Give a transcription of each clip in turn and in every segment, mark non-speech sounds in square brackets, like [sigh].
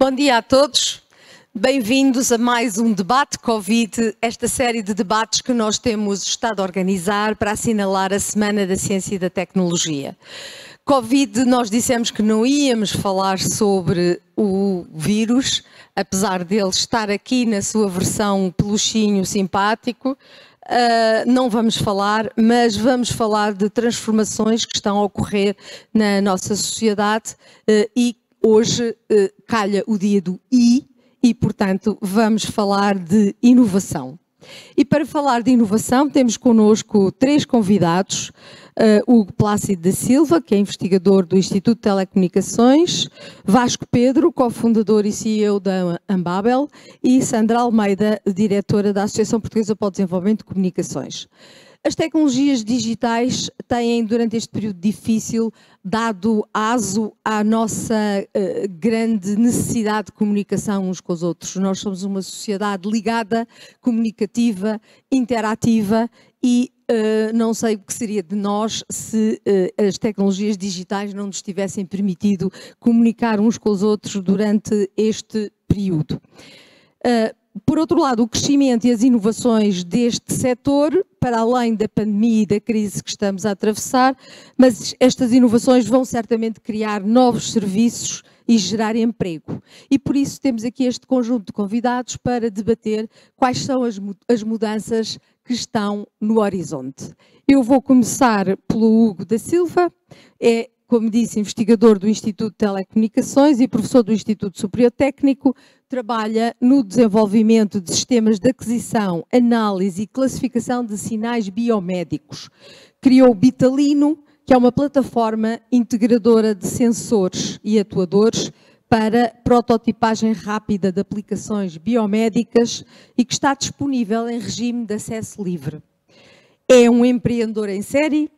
Bom dia a todos. Bem-vindos a mais um debate Covid, esta série de debates que nós temos estado a organizar para assinalar a Semana da Ciência e da Tecnologia. Covid, nós dissemos que não íamos falar sobre o vírus, apesar dele estar aqui na sua versão peluchinho simpático, Uh, não vamos falar, mas vamos falar de transformações que estão a ocorrer na nossa sociedade uh, e Hoje eh, calha o dia do I e, portanto, vamos falar de inovação. E para falar de inovação, temos connosco três convidados: uh, Hugo Plácido da Silva, que é investigador do Instituto de Telecomunicações, Vasco Pedro, cofundador e CEO da Ambabel, e Sandra Almeida, diretora da Associação Portuguesa para o Desenvolvimento de Comunicações. As tecnologias digitais têm, durante este período difícil, dado aso à nossa uh, grande necessidade de comunicação uns com os outros. Nós somos uma sociedade ligada, comunicativa, interativa e uh, não sei o que seria de nós se uh, as tecnologias digitais não nos tivessem permitido comunicar uns com os outros durante este período. Uh, por outro lado, o crescimento e as inovações deste setor, para além da pandemia e da crise que estamos a atravessar, mas estas inovações vão certamente criar novos serviços e gerar emprego. E por isso temos aqui este conjunto de convidados para debater quais são as mudanças que estão no horizonte. Eu vou começar pelo Hugo da Silva, é como disse, investigador do Instituto de Telecomunicações e professor do Instituto Superior Técnico, trabalha no desenvolvimento de sistemas de aquisição, análise e classificação de sinais biomédicos. Criou o Bitalino, que é uma plataforma integradora de sensores e atuadores para prototipagem rápida de aplicações biomédicas e que está disponível em regime de acesso livre. É um empreendedor em série,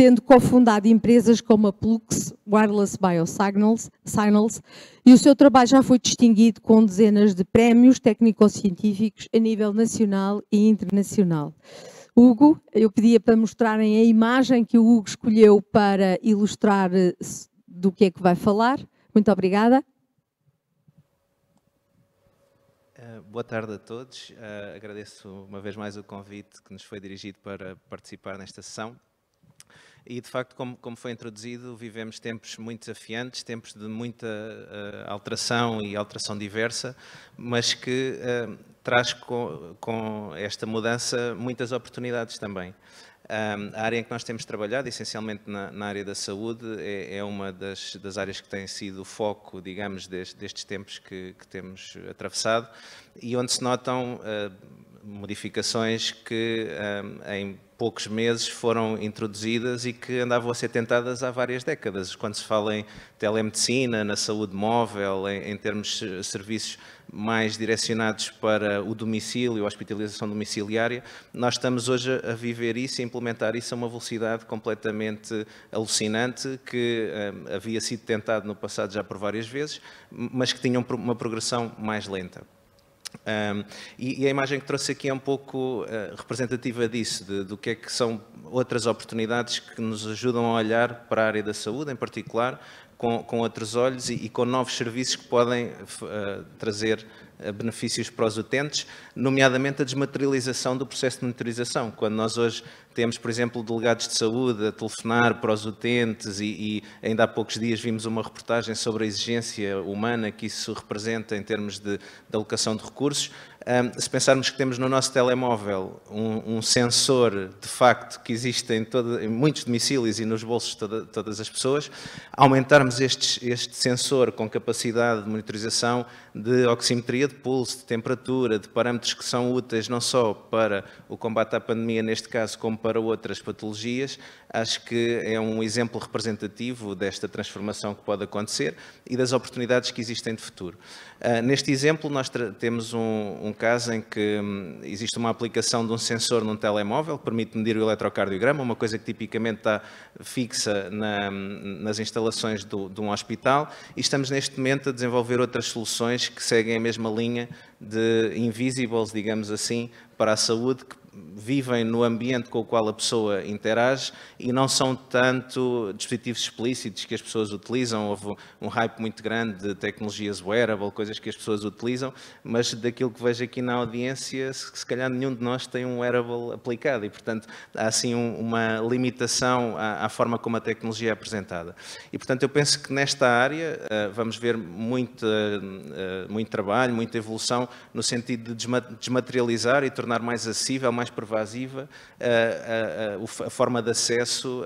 tendo cofundado empresas como a Plux, Wireless Biosignals Signals, e o seu trabalho já foi distinguido com dezenas de prémios técnico-científicos a nível nacional e internacional. Hugo, eu pedia para mostrarem a imagem que o Hugo escolheu para ilustrar eh, do que é que vai falar. Muito obrigada. Eh, boa tarde a todos. Eh, agradeço uma vez mais o convite que nos foi dirigido para participar nesta sessão e de facto, como, como foi introduzido, vivemos tempos muito desafiantes, tempos de muita uh, alteração e alteração diversa, mas que uh, traz com, com, esta mudança muitas oportunidades também. Um, eh, a área em que nós temos trabalhado, essencialmente na, na área da saúde, é, é uma das, das, áreas que tem sido o foco, digamos, destes tempos que, que, temos atravessado e onde se notam uh, modificações que, um, em poucos meses foram introduzidas e que andavam a ser tentadas há várias décadas. Quando se fala em telemedicina, na saúde móvel, em, em termos de serviços mais direcionados para o domicílio, a hospitalização domiciliária, nós estamos hoje a viver isso e implementar isso a uma velocidade completamente alucinante que hum, havia sido tentado no passado já por várias vezes, mas que tinha uma progressão mais lenta. Um, e, e, a imagem que trouxe aqui é um pouco uh, representativa disso, de, do que é que são outras oportunidades que nos ajudam a olhar para a área da saúde, em particular, com, com outros olhos e, e, com novos serviços que podem uh, trazer eh, benefícios para os utentes, nomeadamente a desmaterialização do processo de monitorização. Quando nós hoje temos, por exemplo, delegados de saúde a telefonar para os utentes e, e, ainda há poucos dias vimos uma reportagem sobre a exigência humana que isso representa em termos de, de alocação de recursos. Um, se pensarmos que temos no nosso telemóvel um, um sensor, de facto, que existe em, todo, em muitos domicílios e nos bolsos de toda, todas as pessoas, aumentarmos estes, este sensor com capacidade de monitorização de oximetria de pulso, de temperatura, de parâmetros que são úteis não só para o combate à pandemia, neste caso, como para outras patologias, acho que é um exemplo representativo desta transformação que pode acontecer e das oportunidades que existem de futuro. Ah, neste exemplo, nós temos um, um caso em que hum, existe uma aplicação de um sensor num telemóvel que permite medir o eletrocardiograma, uma coisa que tipicamente está fixa na, nas instalações do, de um hospital, e estamos neste momento a desenvolver outras soluções que seguem a mesma linha de invisibles, digamos assim, para a saúde, que vivem no ambiente com o qual a pessoa interage e não são tanto dispositivos explícitos que as pessoas utilizam. Houve um hype muito grande de tecnologias wearable, coisas que as pessoas utilizam, mas daquilo que vejo aqui na audiência, se calhar nenhum de nós tem um wearable aplicado e, portanto, há assim uma limitação à forma como a tecnologia é apresentada. E, portanto, eu penso que nesta área eh, vamos ver muito, eh, eh, muito trabalho, muita evolução no sentido de desmaterializar e tornar mais acessível, mais pervasiva, a, eh, a, eh, eh, a forma de acesso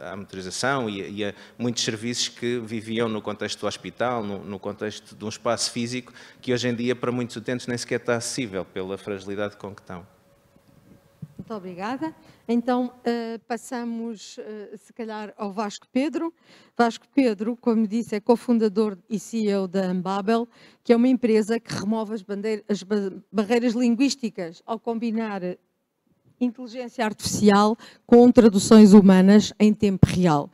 à, à motorização e, e, a muitos serviços que viviam no contexto do hospital, no, no, contexto de um espaço físico que hoje em dia para muitos utentes nem sequer está acessível pela fragilidade com que estão. Muito obrigada. Então, passamos, se calhar, ao Vasco Pedro. Vasco Pedro, como disse, é cofundador e CEO da Ambabel, que é uma empresa que remove as, as barreiras linguísticas ao combinar inteligência artificial com traduções humanas em tempo real.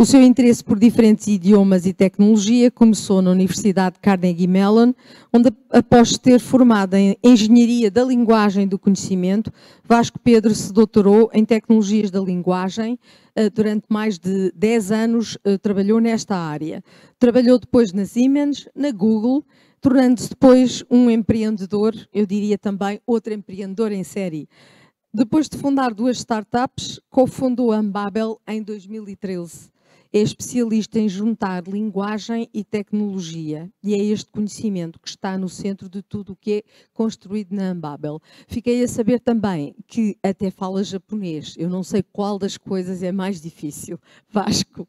O seu interesse por diferentes idiomas e tecnologia começou na Universidade Carnegie Mellon, onde, após ter formado em Engenharia da Linguagem do Conhecimento, Vasco Pedro se doutorou em Tecnologias da Linguagem. Eh, durante mais de 10 anos eh, trabalhou nesta área. Trabalhou depois na Siemens, na Google, tornando-se depois um empreendedor, eu diria também outro empreendedor em série. Depois de fundar duas startups, cofundou a Ambabel em 2013. É especialista em juntar linguagem e tecnologia e é este conhecimento que está no centro de tudo o que é construído na Ambabel. Fiquei a saber também que até fala japonês. Eu não sei qual das coisas é mais difícil. [laughs] Vasco.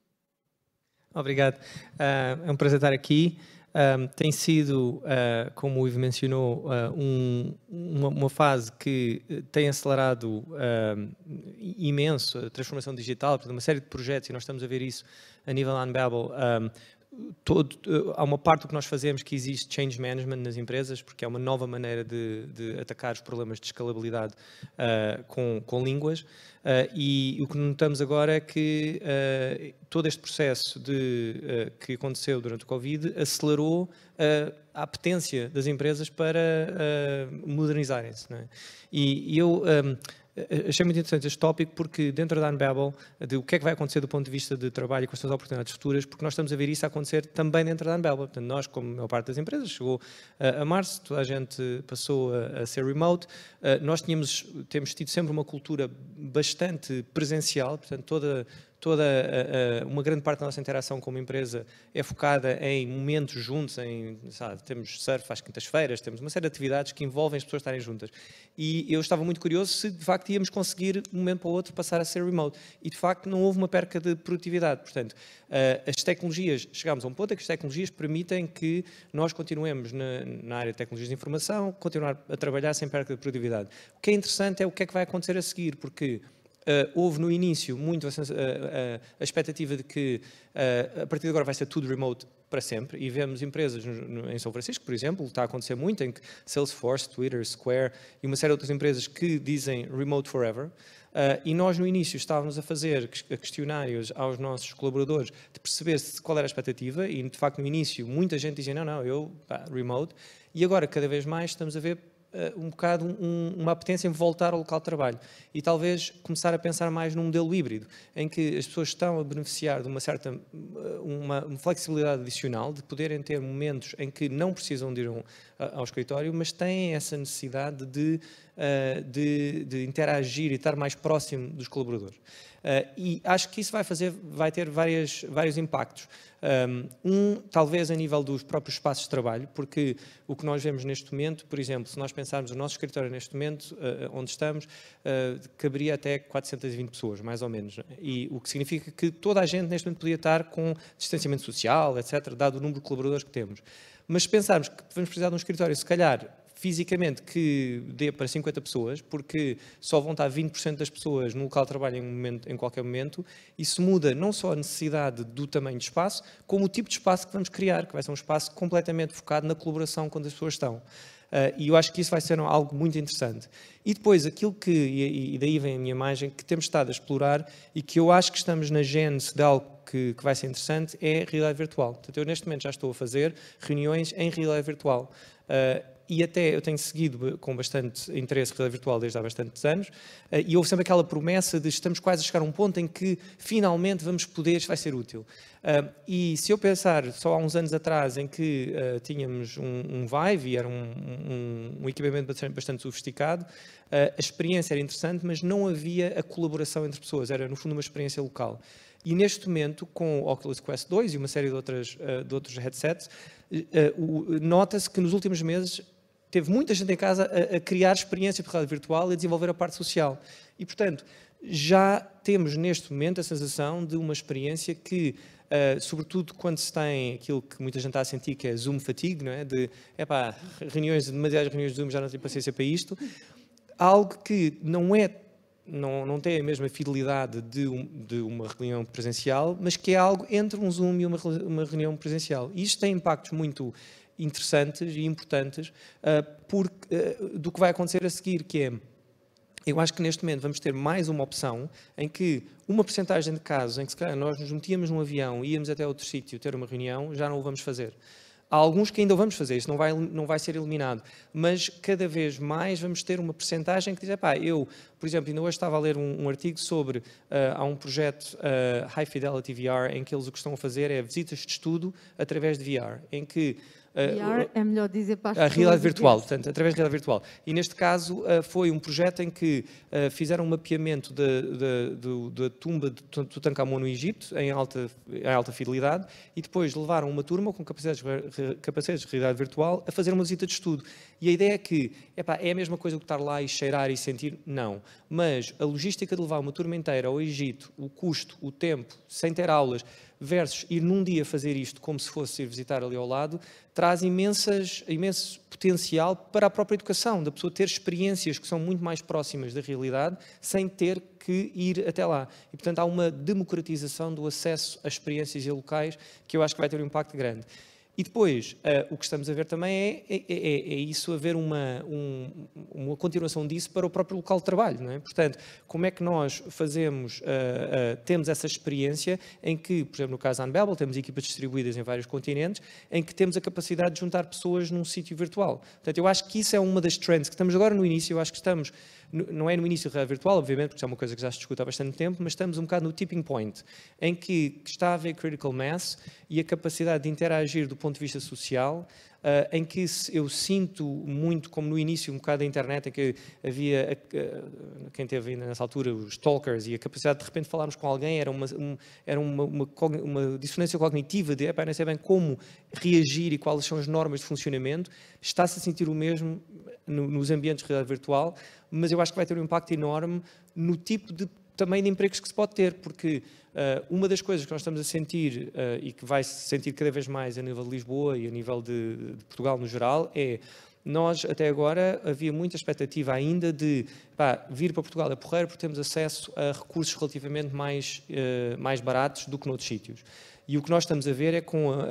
Obrigado. Uh, é um prazer estar aqui. Um, tem sido, uh, como o Ivo mencionou, uh, um, uma, uma, fase que eh, tem acelerado uh, imenso a transformação digital, portanto, uma série de projetos, e nós estamos a ver isso a nível Unbabel, um, todo, há uma parte do que nós fazemos que existe change management nas empresas, porque é uma nova maneira de, de atacar os problemas de escalabilidade uh, com, com, línguas. Uh, e o que notamos agora é que uh, todo este processo de, que aconteceu durante o Covid acelerou a apetência das empresas para modernizarem-se. É? E, e, eu. Um, achei muito interessante este tópico porque dentro da Unbabel, de o que é que vai acontecer do ponto de vista de trabalho e com as oportunidades futuras, porque nós estamos a ver isso acontecer também dentro da Unbabel. Portanto, nós, como a maior parte das empresas, chegou a, a março, toda a gente passou a, a ser remote, eh, nós tínhamos, temos tido sempre uma cultura bastante presencial, portanto, toda toda a, a, uma grande parte da nossa interação como empresa é focada em momentos juntos, em, sabe, temos surf às quintas-feiras, temos uma série de atividades que envolvem as pessoas estarem juntas. E eu estava muito curioso se de facto íamos conseguir, de um momento para o outro, passar a ser remote. E de facto não houve uma perca de produtividade. Portanto, eh, as tecnologias, chegámos a um ponto em que as tecnologias permitem que nós continuemos na, na área de tecnologias de informação, continuar a trabalhar sem perca de produtividade. O que é interessante é o que é que vai acontecer a seguir, porque Uh, houve no início muito a, a, eh, eh, a expectativa de que uh, a partir de agora vai ser tudo remote para sempre e vemos empresas no, no, em São Francisco, por exemplo, está a acontecer muito em que Salesforce, Twitter, Square e uma série de outras empresas que dizem remote forever uh, e nós no início estávamos a fazer questionários aos nossos colaboradores de perceber qual era a expectativa e de facto no início muita gente dizia não, não, eu pá, remote e agora cada vez mais estamos a ver eh, um bocado um, uma apetência em voltar ao local de trabalho e talvez começar a pensar mais num modelo híbrido, em que as pessoas estão a beneficiar de uma certa eh, uma, uma flexibilidade adicional, de poderem ter momentos em que não precisam de ir um, ao escritório, mas têm essa necessidade de, ah, de, de interagir e estar mais próximo dos colaboradores. Ah, e acho que isso vai, fazer, vai ter várias, vários impactos. Um, talvez a nível dos próprios espaços de trabalho, porque o que nós vemos neste momento, por exemplo, se nós pensarmos o nosso escritório neste momento, ah, onde estamos, caberia até 420 pessoas, mais ou menos. Né? E o que significa que toda a gente neste momento podia estar com distanciamento social, etc., dado o número de colaboradores que temos. Mas pensarmos que vamos precisar de um escritório, se calhar fisicamente que dê para 50 pessoas, porque só vão estar 20% das pessoas no local de trabalho em, um momento, em, qualquer momento, isso muda não só a necessidade do tamanho de espaço, como o tipo de espaço que vamos criar, que vai ser um espaço completamente focado na colaboração quando as pessoas estão. Ah, e eu acho que isso vai ser algo muito interessante. E depois, aquilo que, e daí vem a minha imagem, que temos estado a explorar e que eu acho que estamos na gênese de algo que, que vai ser interessante é realidade virtual. Portanto, eu neste momento já estou a fazer reuniões em realidade virtual. Uh, e até eu tenho seguido com bastante interesse realidade é virtual desde há bastantes anos, eh, e houve sempre aquela promessa de estamos quase a chegar a um ponto em que finalmente vamos poder, isto vai ser útil. Eh, e se eu pensar só há uns anos atrás em que eh, tínhamos um, um Vive e era um, um, um equipamento bastante, sofisticado, a experiência era interessante, mas não havia a colaboração entre pessoas, era no fundo uma experiência local. E neste momento, com o Oculus Quest 2 e uma série de, outras, de outros headsets, nota-se que nos últimos meses teve muita gente em casa a, a criar experiências por realidade virtual e a desenvolver a parte social. E, portanto, já temos neste momento a sensação de uma experiência que, uh, sobretudo quando se tem aquilo que muita gente está a sentir, que é Zoom fatigue, não é? De, epá, reuniões, demasiadas reuniões de Zoom, já não tenho paciência para isto. Algo que não é não, não tem a mesma fidelidade de, um, de, uma reunião presencial, mas que é algo entre um Zoom e uma, uma reunião presencial. E isto tem impactos muito interessantes e importantes ah, ah, do que vai acontecer a seguir, que é eu acho que neste momento vamos ter mais uma opção em que uma percentagem de casos em que se calhar nós nos metíamos num avião e íamos até outro sítio ter uma reunião, já não o vamos fazer. Há alguns que ainda o vamos fazer, isso não vai, não vai ser eliminado, mas cada vez mais vamos ter uma percentagem que diz, pá, eu, por exemplo, ainda hoje estava a ler um, um artigo sobre, uh, há um projeto uh, High Fidelity VR, em que eles o que estão a fazer é visitas de estudo através de VR, em que a é realidade virtual, portanto, através da realidade virtual. E neste caso eh, foi um projeto em que eh, fizeram um mapeamento da tumba de Tutankhamon no Egito, em alta, em alta fidelidade, e depois levaram uma turma com capacidades capacidades de realidade virtual a fazer uma visita de estudo. E a ideia é que, epá, é a mesma coisa que estar lá e cheirar e sentir? Não. Mas a logística de levar uma turma inteira ao Egito, o custo, o tempo, sem ter aulas, versus ir num dia fazer isto como se fosse ir visitar ali ao lado, traz imensas, imenso potencial para a própria educação, da pessoa ter experiências que são muito mais próximas da realidade, sem ter que ir até lá. E, portanto, há uma democratização do acesso a experiências e locais que eu acho que vai ter um impacto grande. E depois, uh, o que estamos a ver também é, é, é, é, é isso, haver uma, um, uma continuação disso para o próprio local de trabalho. Não é? Portanto, como é que nós fazemos, uh, uh, temos essa experiência em que, por exemplo, no caso da Unbabel, temos equipas distribuídas em vários continentes, em que temos a capacidade de juntar pessoas num sítio virtual. Portanto, eu acho que isso é uma das trends que estamos agora no início, eu acho que estamos não é no início da realidade virtual, obviamente, porque isso é uma coisa que já se discute há bastante tempo, mas estamos um bocado no tipping point, em que está a haver critical mass e a capacidade de interagir do ponto de vista social uh, em que eu sinto muito, como no início, um bocado da internet, em que havia, uh, quem teve ainda nessa altura, os talkers e a capacidade de, de repente falarmos com alguém era uma, um, era uma, uma, uma dissonância cognitiva de, epá, não sei bem como reagir e quais são as normas de funcionamento, está-se a sentir o mesmo nos ambientes de realidade virtual, mas eu acho que vai ter um impacto enorme no tipo de também de empregos que se pode ter, porque uh, uma das coisas que nós estamos a sentir uh, e que vai se sentir cada vez mais a nível de Lisboa e a nível de, de Portugal no geral é nós até agora havia muita expectativa ainda de pá, vir para Portugal é porreiro porque temos acesso a recursos relativamente mais, uh, mais baratos do que noutros sítios. E o que nós estamos a ver é com a, a, a,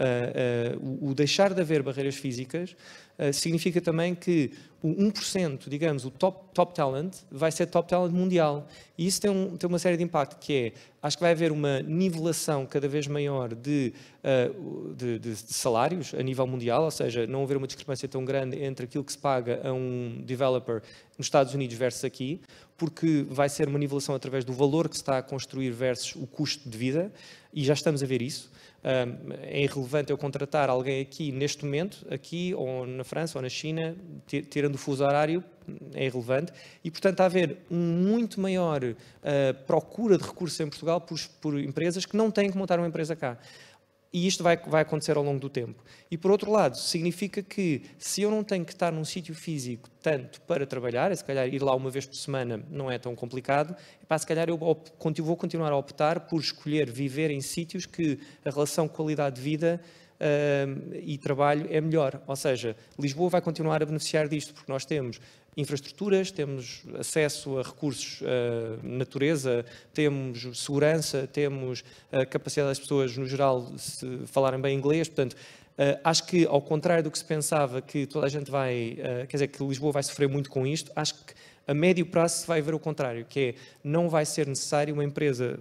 o deixar de haver barreiras físicas eh, significa também que o 1%, digamos, o top, top talent, vai ser top talent mundial. E isso tem, um, tem uma série de impacto, que é acho que vai haver uma nivelação cada vez maior de, de, eh, de, de, salários a nível mundial, ou seja, não haver uma discrepância tão grande entre aquilo que se paga a um developer nos Estados Unidos versus aqui, porque vai ser uma nivelação através do valor que se está a construir versus o custo de vida, e já estamos a ver isso. Eh, é irrelevante eu contratar alguém aqui neste momento, aqui ou na França ou na China, tirando o fuso horário, é irrelevante, e portanto há haver muito maior uh, procura de recursos em Portugal por, por empresas que não têm que montar uma empresa cá. E isto vai, vai acontecer ao longo do tempo. E por outro lado, significa que se eu não tenho que estar num sítio físico tanto para trabalhar, se calhar ir lá uma vez por semana não é tão complicado, pá, se calhar eu vou continuar a optar por escolher viver em sítios que a relação qualidade de vida uh, e trabalho é melhor. Ou seja, Lisboa vai continuar a beneficiar disto, porque nós temos infraestruturas, temos acesso a recursos, uh, natureza, temos segurança, temos a eh, capacidade das pessoas, no geral, se falarem bem inglês. Portanto, uh, acho que, ao contrário do que se pensava, que toda a gente vai, uh, quer dizer, que Lisboa vai sofrer muito com isto, acho que a médio prazo se vai ver o contrário, que é não vai ser necessário uma empresa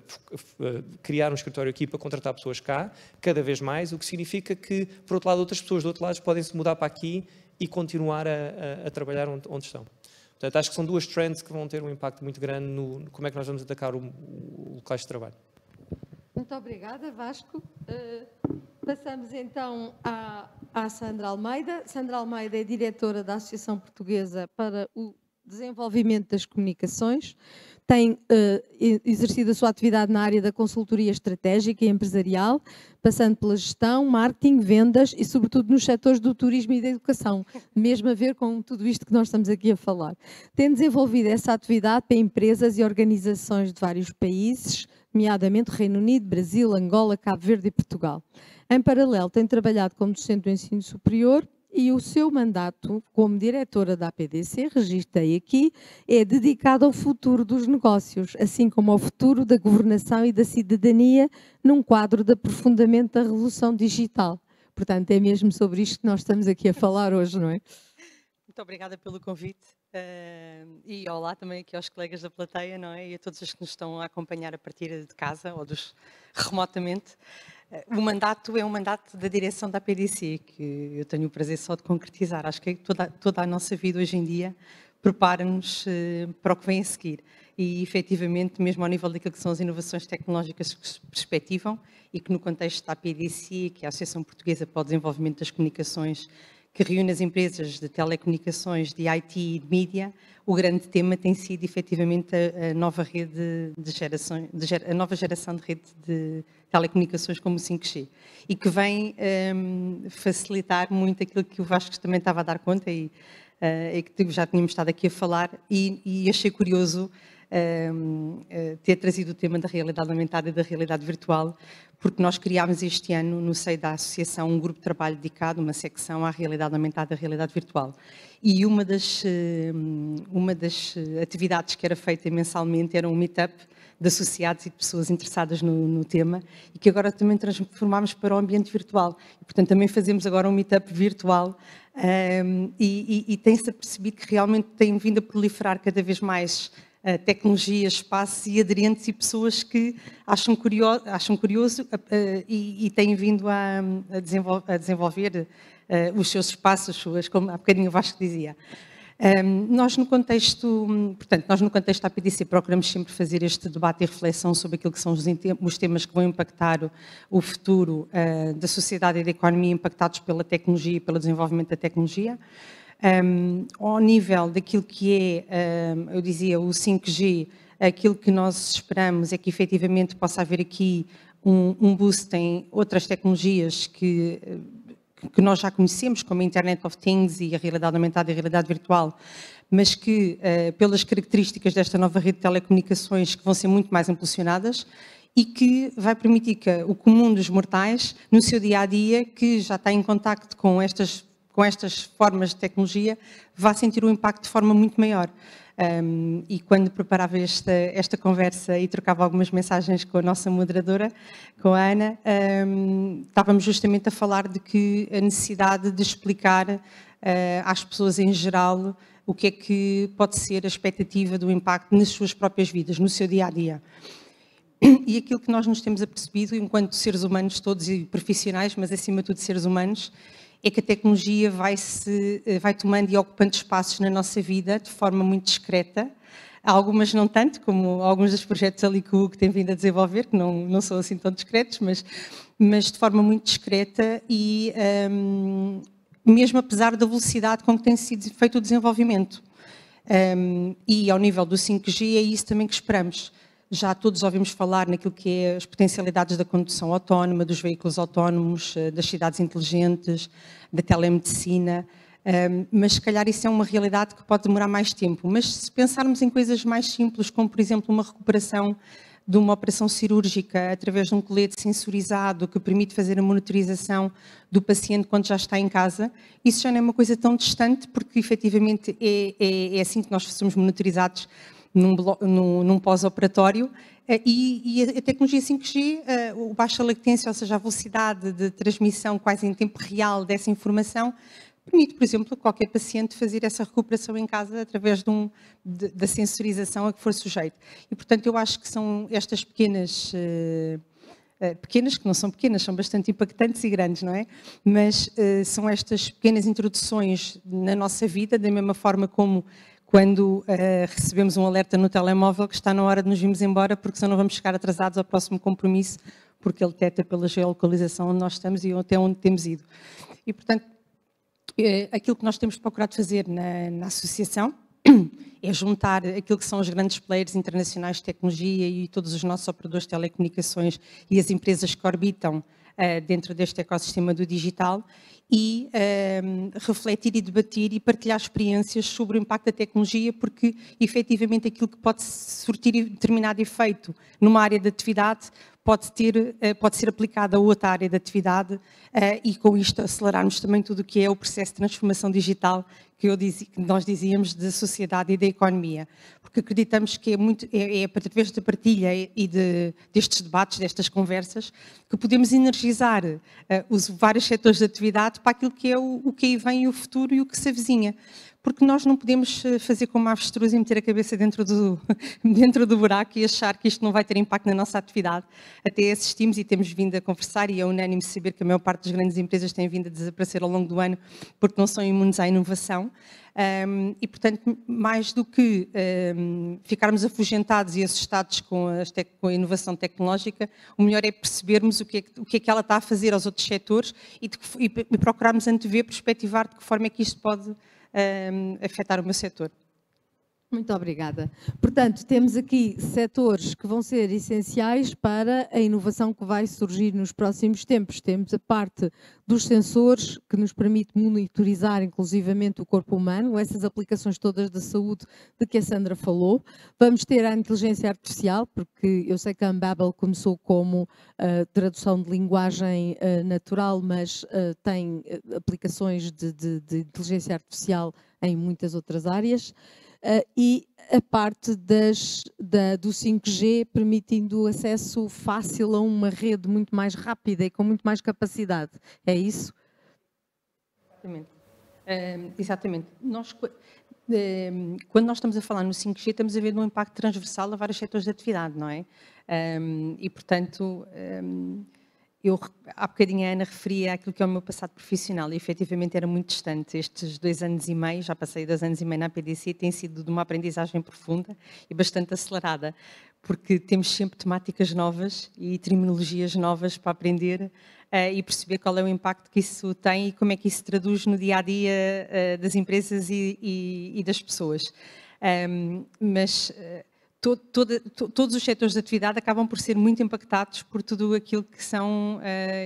criar um escritório aqui para contratar pessoas cá, cada vez mais, o que significa que, por outro lado, outras pessoas do outro lado podem se mudar para aqui e continuar a, a, a trabalhar onde, onde, estão. Portanto, acho que são duas trends que vão ter um impacto muito grande no, no como é que nós vamos atacar o, o, locais de trabalho. Muito obrigada, Vasco. Uh, passamos então à, à Sandra Almeida. Sandra Almeida é diretora da Associação Portuguesa para o Desenvolvimento das Comunicações tem uh, exercido a sua atividade na área da consultoria estratégica e empresarial, passando pela gestão, marketing, vendas e, sobretudo, nos setores do turismo e da educação, mesmo a ver com tudo isto que nós estamos aqui a falar. Tem desenvolvido essa atividade para empresas e organizações de vários países, nomeadamente Reino Unido, Brasil, Angola, Cabo Verde e Portugal. Em paralelo, tem trabalhado como docente do ensino superior e o seu mandato como diretora da APDC, registrei aqui, é dedicado ao futuro dos negócios, assim como ao futuro da governação e da cidadania num quadro de aprofundamento da revolução digital. Portanto, é mesmo sobre isto que nós estamos aqui a falar hoje, não é? Muito obrigada pelo convite uh, e olá também aqui aos colegas da plateia, não é? E a todos os que nos estão a acompanhar a partir de casa ou dos remotamente. O mandato é um mandato da direção da PDC, que eu tenho o prazer só de concretizar. Acho que toda, toda a nossa vida hoje em dia prepara-nos eh, para o que vem a seguir. E, efetivamente, mesmo ao nível daquilo que são as inovações tecnológicas que se perspectivam e que, no contexto da PDC, que é a Associação Portuguesa para o Desenvolvimento das Comunicações, que reúne as empresas de telecomunicações, de IT e de mídia, o grande tema tem sido, efetivamente, a, nova rede de geração, de a nova geração de rede de telecomunicações como o 5G e que vem um, facilitar muito aquilo que o Vasco também estava a dar conta e, uh, e que já tínhamos estado aqui a falar e, e achei curioso um, eh, ter trazido o tema da realidade aumentada e da realidade virtual porque nós criámos este ano no seio da associação um grupo de trabalho dedicado, uma secção à realidade aumentada e à realidade virtual e uma das, hum, uma das eh, atividades que era feita mensalmente era um meetup de associados e de pessoas interessadas no, no tema e que agora também transformámos para o ambiente virtual. E, portanto, também fazemos agora um meetup virtual um, e, e, e tem-se percebido que realmente tem vindo a proliferar cada vez mais uh, tecnologia, e aderentes e pessoas que acham curioso, acham curioso uh, e, e, têm vindo a, a desenvolver, a desenvolver uh, os seus espaços, suas, como há bocadinho o Vasco dizia nós no contexto, portanto, nós no contexto da APDC procuramos sempre fazer este debate e reflexão sobre aquilo que são os, temas que vão impactar o, futuro ah, da sociedade e da economia impactados pela tecnologia e pelo desenvolvimento da tecnologia. Um, ao nível daquilo que é, um, eu dizia, o 5G, aquilo que nós esperamos é que efetivamente possa haver aqui um, um boost em outras tecnologias que que nós já conhecemos como a Internet of Things e a realidade aumentada e a realidade virtual, mas que, eh, pelas características desta nova rede de telecomunicações, que vão ser muito mais impulsionadas, e que vai permitir que o comum dos mortais, no seu dia a dia, que já está em contacto com estas, com estas formas de tecnologia, vá sentir o impacto de forma muito maior. Um, e quando preparava esta, esta conversa e trocava algumas mensagens com a nossa moderadora, com a Ana, um, estávamos justamente a falar de que a necessidade de explicar uh, às pessoas em geral o que é que pode ser a expectativa do impacto nas suas próprias vidas, no seu dia a dia. E aquilo que nós nos temos apercebido enquanto seres humanos todos e profissionais, mas acima de tudo seres humanos, é que a tecnologia vai, se, eh, vai tomando e ocupando espaços na nossa vida de forma muito discreta. algumas não tanto, como alguns dos projetos ali que o Hugo tem vindo a desenvolver, que não, não são assim tão discretos, mas, mas de forma muito discreta e um, ehm, mesmo apesar da velocidade com que tem sido feito o desenvolvimento. Um, ehm, e ao nível do 5G é isso também que esperamos. Já todos ouvimos falar naquilo que é as potencialidades da condução autónoma, dos veículos autónomos, eh, das cidades inteligentes, da telemedicina, mas se calhar isso é uma realidade que pode demorar mais tempo. Mas se pensarmos em coisas mais simples, como por exemplo uma recuperação de uma operação cirúrgica através de um colete sensorizado que permite fazer a monitorização do paciente quando já está em casa, isso já não é uma coisa tão distante, porque efetivamente é, é, é assim que nós somos monitorizados num, num, num pós-operatório. Eh, e, e, a tecnologia 5G, eh, o baixa latência, ou seja, a velocidade de transmissão quase em tempo real dessa informação, permite, por exemplo, a qualquer paciente fazer essa recuperação em casa através de um, de, da sensorização a que for sujeito. E, portanto, eu acho que são estas pequenas. Eh, pequenas, que não são pequenas, são bastante impactantes e grandes, não é? Mas uh, são estas pequenas introduções na nossa vida, da mesma forma como quando uh, recebemos um alerta no telemóvel que está na hora de nos virmos embora, porque senão não vamos chegar atrasados ao próximo compromisso, porque ele detecta pela geolocalização onde nós estamos e até onde temos ido. E, portanto, uh, aquilo que nós temos procurado fazer na, na associação [clears throat] é juntar aquilo que são os grandes players internacionais de tecnologia e todos os nossos operadores de telecomunicações e as empresas que orbitam eh, dentro deste ecossistema do digital e um, ehm, refletir e debater e partilhar experiências sobre o impacto da tecnologia, porque efetivamente aquilo que pode surtir determinado efeito numa área de atividade pode, ter, eh, pode ser aplicado a outra área de atividade uh, e com isto acelerarmos também tudo o que é o processo de transformação digital que, que nós dizíamos da sociedade e da economia, porque acreditamos que é, muito, é, é através da partilha e de, destes debates, destas conversas, que podemos energizar uh, os vários setores de atividade para aquilo que é o, o que aí vem, o futuro e o que se avizinha porque nós não podemos eh, fazer como a avestruz e meter a cabeça dentro do, [laughs] dentro do buraco e achar que isto não vai ter impacto na nossa atividade. Até assistimos e temos vindo a conversar, e é unânime saber que a maior parte das grandes empresas tem vindo a desaparecer ao longo do ano porque não são imunes à inovação. Um, e, portanto, mais do que um, ficarmos afugentados e assustados com, com, a inovação tecnológica, o melhor é percebermos o que é, o que, é que ela está a fazer aos outros setores e, de, e procurarmos antever, perspectivar de que forma é que isto pode afetar o meu setor. Muito obrigada. Portanto, temos aqui setores que vão ser essenciais para a inovação que vai surgir nos próximos tempos. Temos a parte dos sensores, que nos permite monitorizar inclusivamente o corpo humano, essas aplicações todas da saúde de que a Sandra falou. Vamos ter a inteligência artificial, porque eu sei que a Unbabel começou como uh, tradução de linguagem uh, natural, mas uh, tem aplicações de, de, de inteligência artificial em muitas outras áreas. Ah, e a parte das, da, do 5G permitindo o acesso fácil a uma rede muito mais rápida e com muito mais capacidade. É isso? Exatamente. Uh, exatamente. Nós, uh, quando nós estamos a falar no 5G, estamos a ver um impacto transversal a vários setores de atividade, não é? Um, e, portanto, um, eu, há bocadinho a Ana referia aquilo que é o meu passado profissional e efetivamente era muito distante. Estes dois anos e meio, já passei dois anos e meio na PDC, tem sido de uma aprendizagem profunda e bastante acelerada, porque temos sempre temáticas novas e terminologias novas para aprender uh, e perceber qual é o impacto que isso tem e como é que isso se traduz no dia a dia eh, das empresas e, e, e das pessoas. Um, mas. Uh, todos os setores de atividade acabam por ser muito impactados por tudo aquilo que são uh,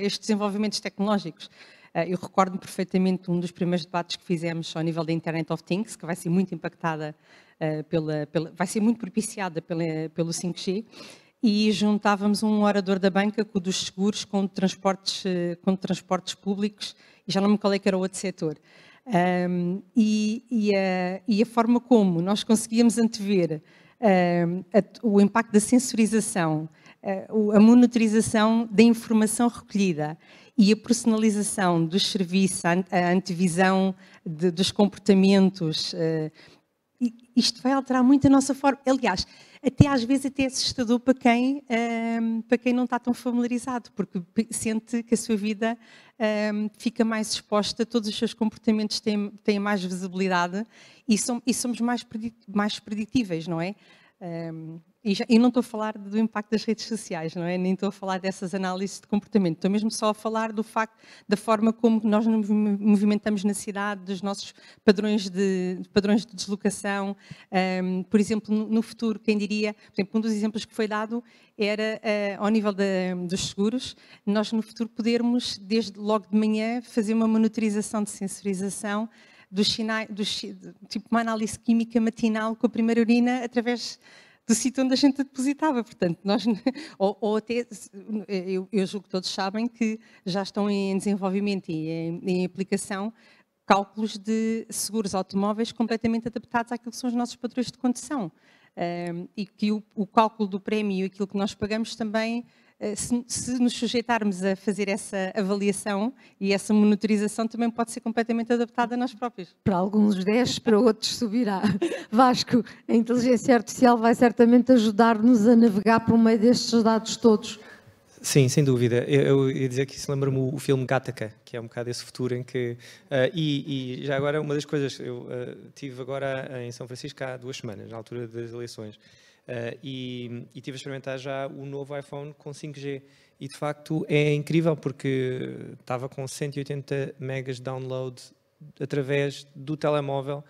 estes desenvolvimentos tecnológicos. Eh, eu recordo-me perfeitamente um dos primeiros debates que fizemos ao nível da Internet of Things, que vai ser muito impactada eh, pela, pela vai ser muito propiciada pela, pelo 5G, e juntávamos um orador da banca com o dos seguros, com transportes, com transportes públicos, e já não me calhei que era outro setor. Um, e, e, a, e a forma como nós conseguíamos antever eh, o impacto da sensorização, eh, a monitorização da informação recolhida e a personalização dos serviços, a antevisão de, dos comportamentos. Eh, isto vai alterar muito a nossa forma. Aliás, até às vezes até é assustador para quem, para quem não está tão familiarizado, porque sente que a sua vida um, ehm, fica mais exposta, todos os seus comportamentos têm, têm mais visibilidade e, som, e somos mais, predi mais preditíveis, não é? Um, ehm, e, já, e não estou a falar do impacto das redes sociais, não é? Nem estou a falar dessas análises de comportamento. Estou mesmo só a falar do facto da forma como nós nos movimentamos na cidade, dos nossos padrões de, padrões de deslocação. Um, por exemplo, no futuro, quem diria, por exemplo, um dos exemplos que foi dado era uh, ao nível dos seguros, nós no futuro podermos, desde logo de manhã, fazer uma monitorização de sensorização dos sinais, dos, tipo uma análise química matinal com a primeira urina através do sítio onde a gente depositava. Portanto, nós, [laughs] ou, ou até, eu, eu, julgo que todos sabem que já estão em desenvolvimento e em, em aplicação cálculos de seguros automóveis completamente adaptados àquilo que são os nossos padrões de condução. Um, e que o, o, cálculo do prémio e aquilo que nós pagamos também eh, se, nos sujeitarmos a fazer essa avaliação e essa monitorização, também pode ser completamente adaptada a nós próprios. Para alguns desce, para outros subirá. [laughs] Vasco, a inteligência artificial vai certamente ajudar-nos a navegar por meio destes dados todos. Sim, sem dúvida. Eu, eu ia dizer que isso lembra-me o, o, filme Gataca, que é um bocado esse futuro em que... Uh, e, e, já agora, uma das coisas, eu uh, tive agora em São Francisco há duas semanas, na altura das eleições, uh, e, e tive a experimentar já o novo iPhone com 5G. E de facto é incrível porque estava com 180 megas de download através do telemóvel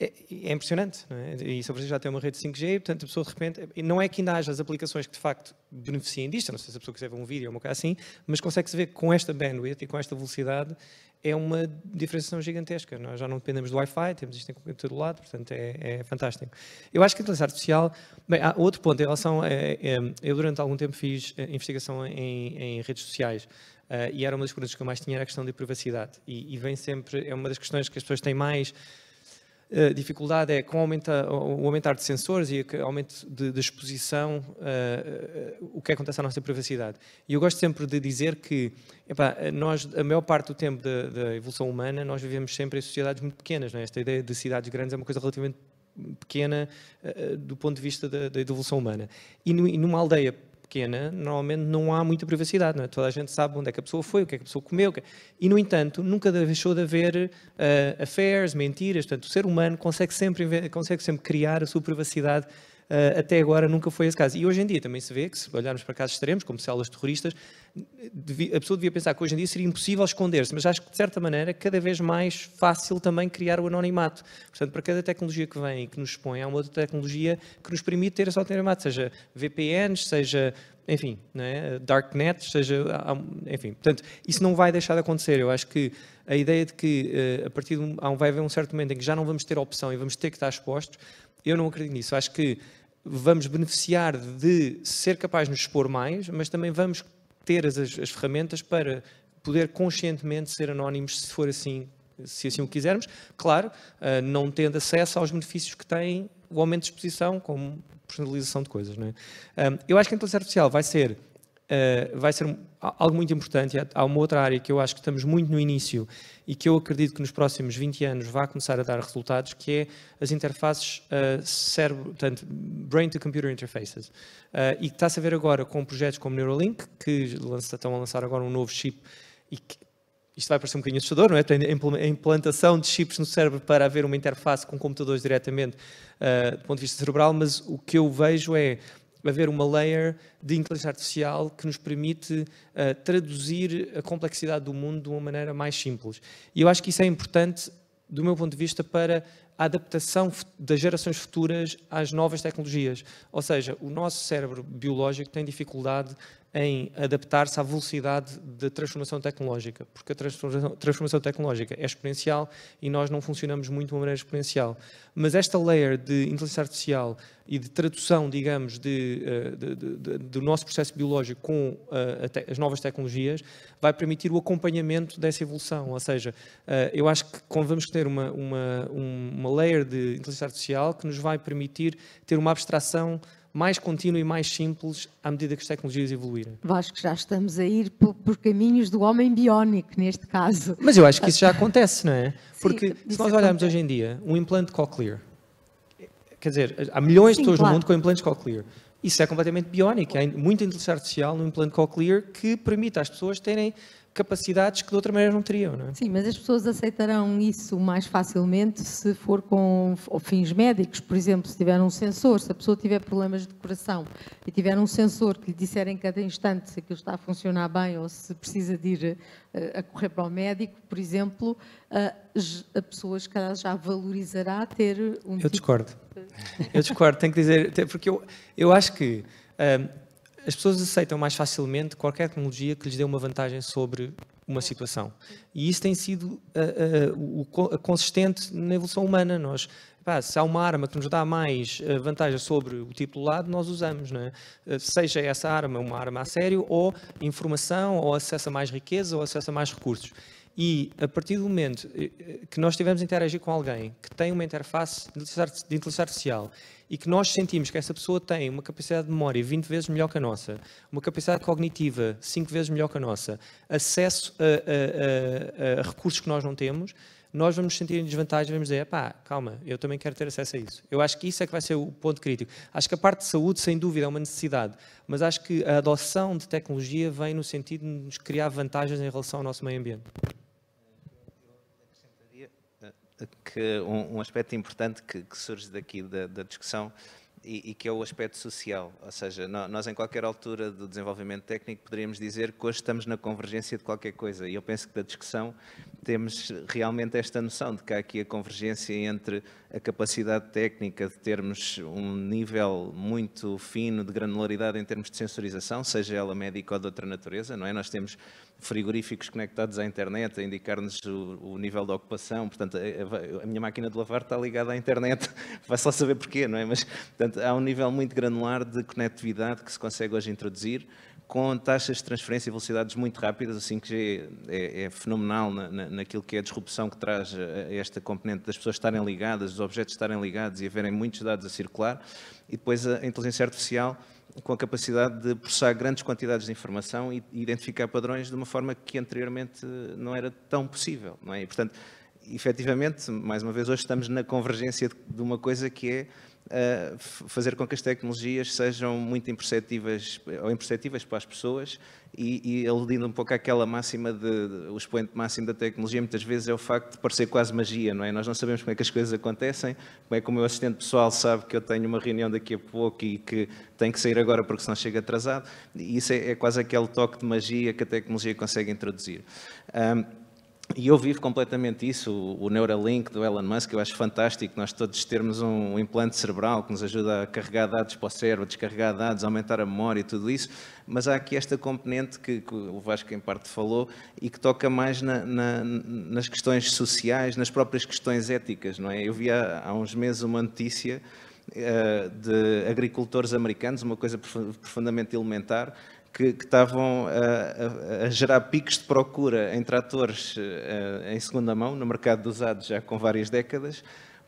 é, é impressionante. É? E São Francisco já tem uma rede 5G, portanto a pessoa de repente, não é que ainda haja as aplicações que de facto beneficiem disto, não sei se a pessoa quiser ver um vídeo ou uma coisa assim, mas consegue-se ver que com esta bandwidth e com esta velocidade é uma diferenciação gigantesca. Nós já não dependemos do Wi-Fi, temos isto em todo lado, portanto é, é fantástico. Eu acho que a inteligência artificial. Bem, há outro ponto em relação. A, é, é, eu durante algum tempo fiz eh, investigação em, em redes sociais. Uh, e era uma das coisas que eu mais tinha era a questão de privacidade. E, e, vem sempre, é uma das questões que as pessoas têm mais a dificuldade é com aumenta, o aumentar de sensores e o aumento de, de exposição, uh, uh, o que acontece à nossa privacidade. E eu gosto sempre de dizer que epá, nós, a maior parte do tempo da, evolução humana, nós vivemos sempre em sociedades muito pequenas. É? Esta ideia de cidades grandes é uma coisa relativamente pequena uh, do ponto de vista da, da evolução humana. E, no, e numa aldeia pequena, normalmente não há muita privacidade, não é? Toda a gente sabe onde é que a pessoa foi, o que é que a pessoa comeu. Que... É- e, no entanto, nunca deixou de haver uh, affairs, mentiras. Portanto, o ser humano consegue sempre, consegue sempre criar a sua privacidade ah, até agora nunca foi esse caso. E hoje em dia também se vê que, se olharmos para casos extremos, como células terroristas, a pessoa devia pensar que hoje em dia seria impossível esconder-se, mas acho que, de certa maneira, é cada vez mais fácil também criar o anonimato. Portanto, para cada tecnologia que vem e que nos expõe, há uma outra tecnologia que nos permite ter esse anonimato, seja VPNs, seja enfim, né? darknet, seja, enfim, portanto, isso não vai deixar de acontecer. Eu acho que a ideia de que ah, a partir de um, vai haver um certo momento em que já não vamos ter opção e vamos ter que estar expostos, eu não acredito nisso. Acho que vamos beneficiar de ser capaz de nos expor mais, mas também vamos ter as, as ferramentas para poder conscientemente ser anónimos, se for assim, se assim o quisermos. Claro, eh, não tendo acesso aos benefícios que tem o aumento de exposição, como personalização de coisas. Não é? Eh, eu acho que a inteligência artificial vai ser eh, vai ser algo muito importante. Há uma outra área que eu acho que estamos muito no início e que eu acredito que nos próximos 20 anos vai começar a dar resultados, que é as interfaces uh, cérebro, portanto, brain to computer interfaces. Uh, e está-se a ver agora com projetos como Neuralink, que lança, estão a lançar agora um novo chip e que isto vai parecer um bocadinho assustador, não é? A implantação de chips no cérebro para haver uma interface com computadores diretamente uh, do ponto de vista cerebral, mas o que eu vejo é haver uma layer de inteligência artificial que nos permite uh, traduzir a complexidade do mundo de uma maneira mais simples. E eu acho que isso é importante, do meu ponto de vista, para a adaptação das gerações futuras às novas tecnologias. Ou seja, o nosso cérebro biológico tem dificuldade em adaptar-se à velocidade da transformação tecnológica, porque a transformação, transformação, tecnológica é exponencial e nós não funcionamos muito de uma maneira exponencial. Mas esta layer de inteligência artificial e de tradução, digamos, de, eh, de, de, do nosso processo biológico com eh, as novas tecnologias, vai permitir o acompanhamento dessa evolução. Ou seja, eh, eu acho que vamos ter uma, uma, uma layer de inteligência artificial que nos vai permitir ter uma abstração mais contínuo e mais simples à medida que as tecnologias evoluírem. que já estamos a ir por, por caminhos do homem biónico, neste caso. Mas eu acho que isso já acontece, não é? [laughs] Porque Sim, se nós olharmos acontece. hoje em dia, um implante cochlear, quer dizer, há milhões Sim, de pessoas claro. no mundo com implantes cochlear. Isso é completamente biónico. Há muita inteligência artificial no implante cochlear que permite às pessoas terem capacidades que de outra maneira não teriam. Não é? Sim, mas as pessoas aceitarão isso mais facilmente se for com fins médicos, por exemplo, se tiver um sensor, se a pessoa tiver problemas de coração e tiver um sensor que lhe disser em cada instante se aquilo está a funcionar bem ou se precisa de ir eh, a correr para o médico, por exemplo, a pessoa se calhar já valorizará ter um. Eu tipo discordo. De... Eu discordo, tenho que dizer, porque eu, eu acho que. Um, as pessoas aceitam mais facilmente qualquer tecnologia que lhes dê uma vantagem sobre uma situação. E isso tem sido eh, eh, a, consistente na evolução humana. Nós, pá, se há uma arma que nos dá mais eh, vantagem sobre o tipo do lado, nós usamos. Não é? Seja essa arma uma arma a sério, ou informação, ou acesso a mais riqueza, ou acesso a mais recursos. E a partir do momento eh, eh, que nós estivermos a interagir com alguém que tem uma interface de inteligência artificial e que nós sentimos que essa pessoa tem uma capacidade de memória 20 vezes melhor que a nossa, uma capacidade cognitiva 5 vezes melhor que a nossa, acesso a, a, a, a recursos que nós não temos, nós vamos sentir desvantagem, vamos dizer, pá, calma, eu também quero ter acesso a isso. Eu acho que isso é que vai ser o ponto crítico. Acho que a parte de saúde, sem dúvida, é uma necessidade, mas acho que a adoção de tecnologia vem no sentido de nos criar vantagens em relação ao nosso meio ambiente que um, um aspecto importante que, que, surge daqui da, da discussão e, e, que é o aspecto social. Ou seja, nós em qualquer altura do desenvolvimento técnico poderíamos dizer que hoje estamos na convergência de qualquer coisa. E eu penso que da discussão temos realmente esta noção de que há aqui a convergência entre a capacidade técnica de termos um nível muito fino de granularidade em termos de sensorização, seja ela médica ou de outra natureza, não é? Nós temos frigoríficos conectados à internet, a indicar-nos o, o, nível de ocupação. Portanto, é, é, a, a, minha máquina de lavar está ligada à internet, [laughs] vai só saber porquê, não é? Mas, portanto, há um nível muito granular de conectividade que se consegue hoje introduzir com taxas de transferência e velocidades muito rápidas, assim que é, é fenomenal na, na, naquilo que é a disrupção que traz eh, esta componente das pessoas estarem ligadas, dos objetos estarem ligados e haverem muitos dados a circular, e depois a inteligência artificial com a capacidade de processar grandes quantidades de informação e identificar padrões de uma forma que anteriormente não era tão possível. Não é? E, portanto, efetivamente, mais uma vez, hoje estamos na convergência de uma coisa que é fazer com que as tecnologias sejam muito imperceptíveis ou imperceptíveis para as pessoas e, e aludindo um pouco àquela máxima de, de, o expoente máximo da tecnologia muitas vezes é o facto de parecer quase magia, não é? Nós não sabemos como é que as coisas acontecem, como é que o meu assistente pessoal sabe que eu tenho uma reunião daqui a pouco e que tenho que sair agora porque senão chega atrasado e isso é, é quase aquele toque de magia que a tecnologia consegue introduzir. Um, e eu vivo completamente isso, o Neuralink do Elon Musk, eu acho fantástico nós todos termos um implante cerebral que nos ajuda a carregar dados para o cérebro, descarregar dados, aumentar a memória e tudo isso, mas há aqui esta componente que, que o Vasco em parte falou e que toca mais na, na, nas questões sociais, nas próprias questões éticas, não é? Eu vi há, há uns meses uma notícia eh, de agricultores americanos, uma coisa profundamente elementar, que, estavam a, a, a, gerar picos de procura em tratores eh, em segunda mão, no mercado de usados já com várias décadas,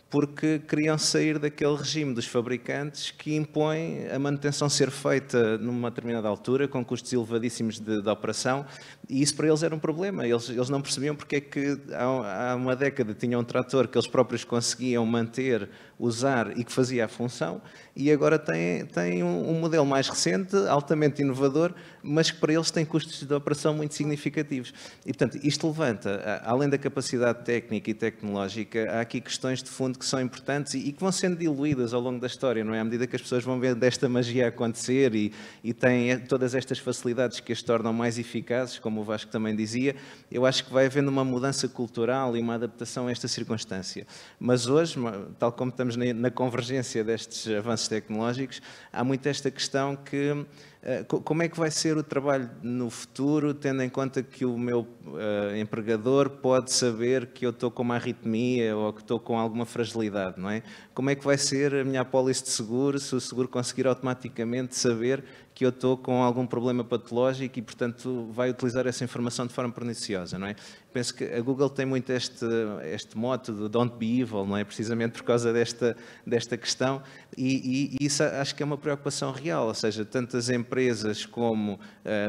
porque queriam sair daquele regime dos fabricantes que impõe a manutenção ser feita numa determinada altura, com custos elevadíssimos de, de operação, e isso para eles era um problema. Eles, eles não percebiam porque é que há, há, uma década tinham um trator que eles próprios conseguiam manter usar e que fazia a função, e agora tem, tem um, um, modelo mais recente, altamente inovador, mas que para eles tem custos de operação muito significativos. E, portanto, isto levanta, além da capacidade técnica e tecnológica, há aqui questões de fundo que são importantes e, e que vão sendo diluídas ao longo da história, não é? À medida que as pessoas vão ver desta magia acontecer e, e têm todas estas facilidades que as tornam mais eficazes, como o Vasco também dizia, eu acho que vai havendo uma mudança cultural e uma adaptação a esta circunstância. Mas hoje, tal como estamos na, na convergência destes avanços tecnológicos, há muito esta questão que eh, como é que vai ser o trabalho no futuro, tendo em conta que o meu uh, empregador pode saber que eu estou com uma arritmia ou que estou com alguma fragilidade, não é? Como é que vai ser a minha apólice de seguro se o seguro conseguir automaticamente saber que eu estou com algum problema patológico e, portanto, vai utilizar essa informação de forma perniciosa, não é? Penso que a Google tem muito este, este mote do don't be evil, não é? Precisamente por causa desta, desta questão e, e, e isso acho que é uma preocupação real, ou seja, tantas empresas empresas como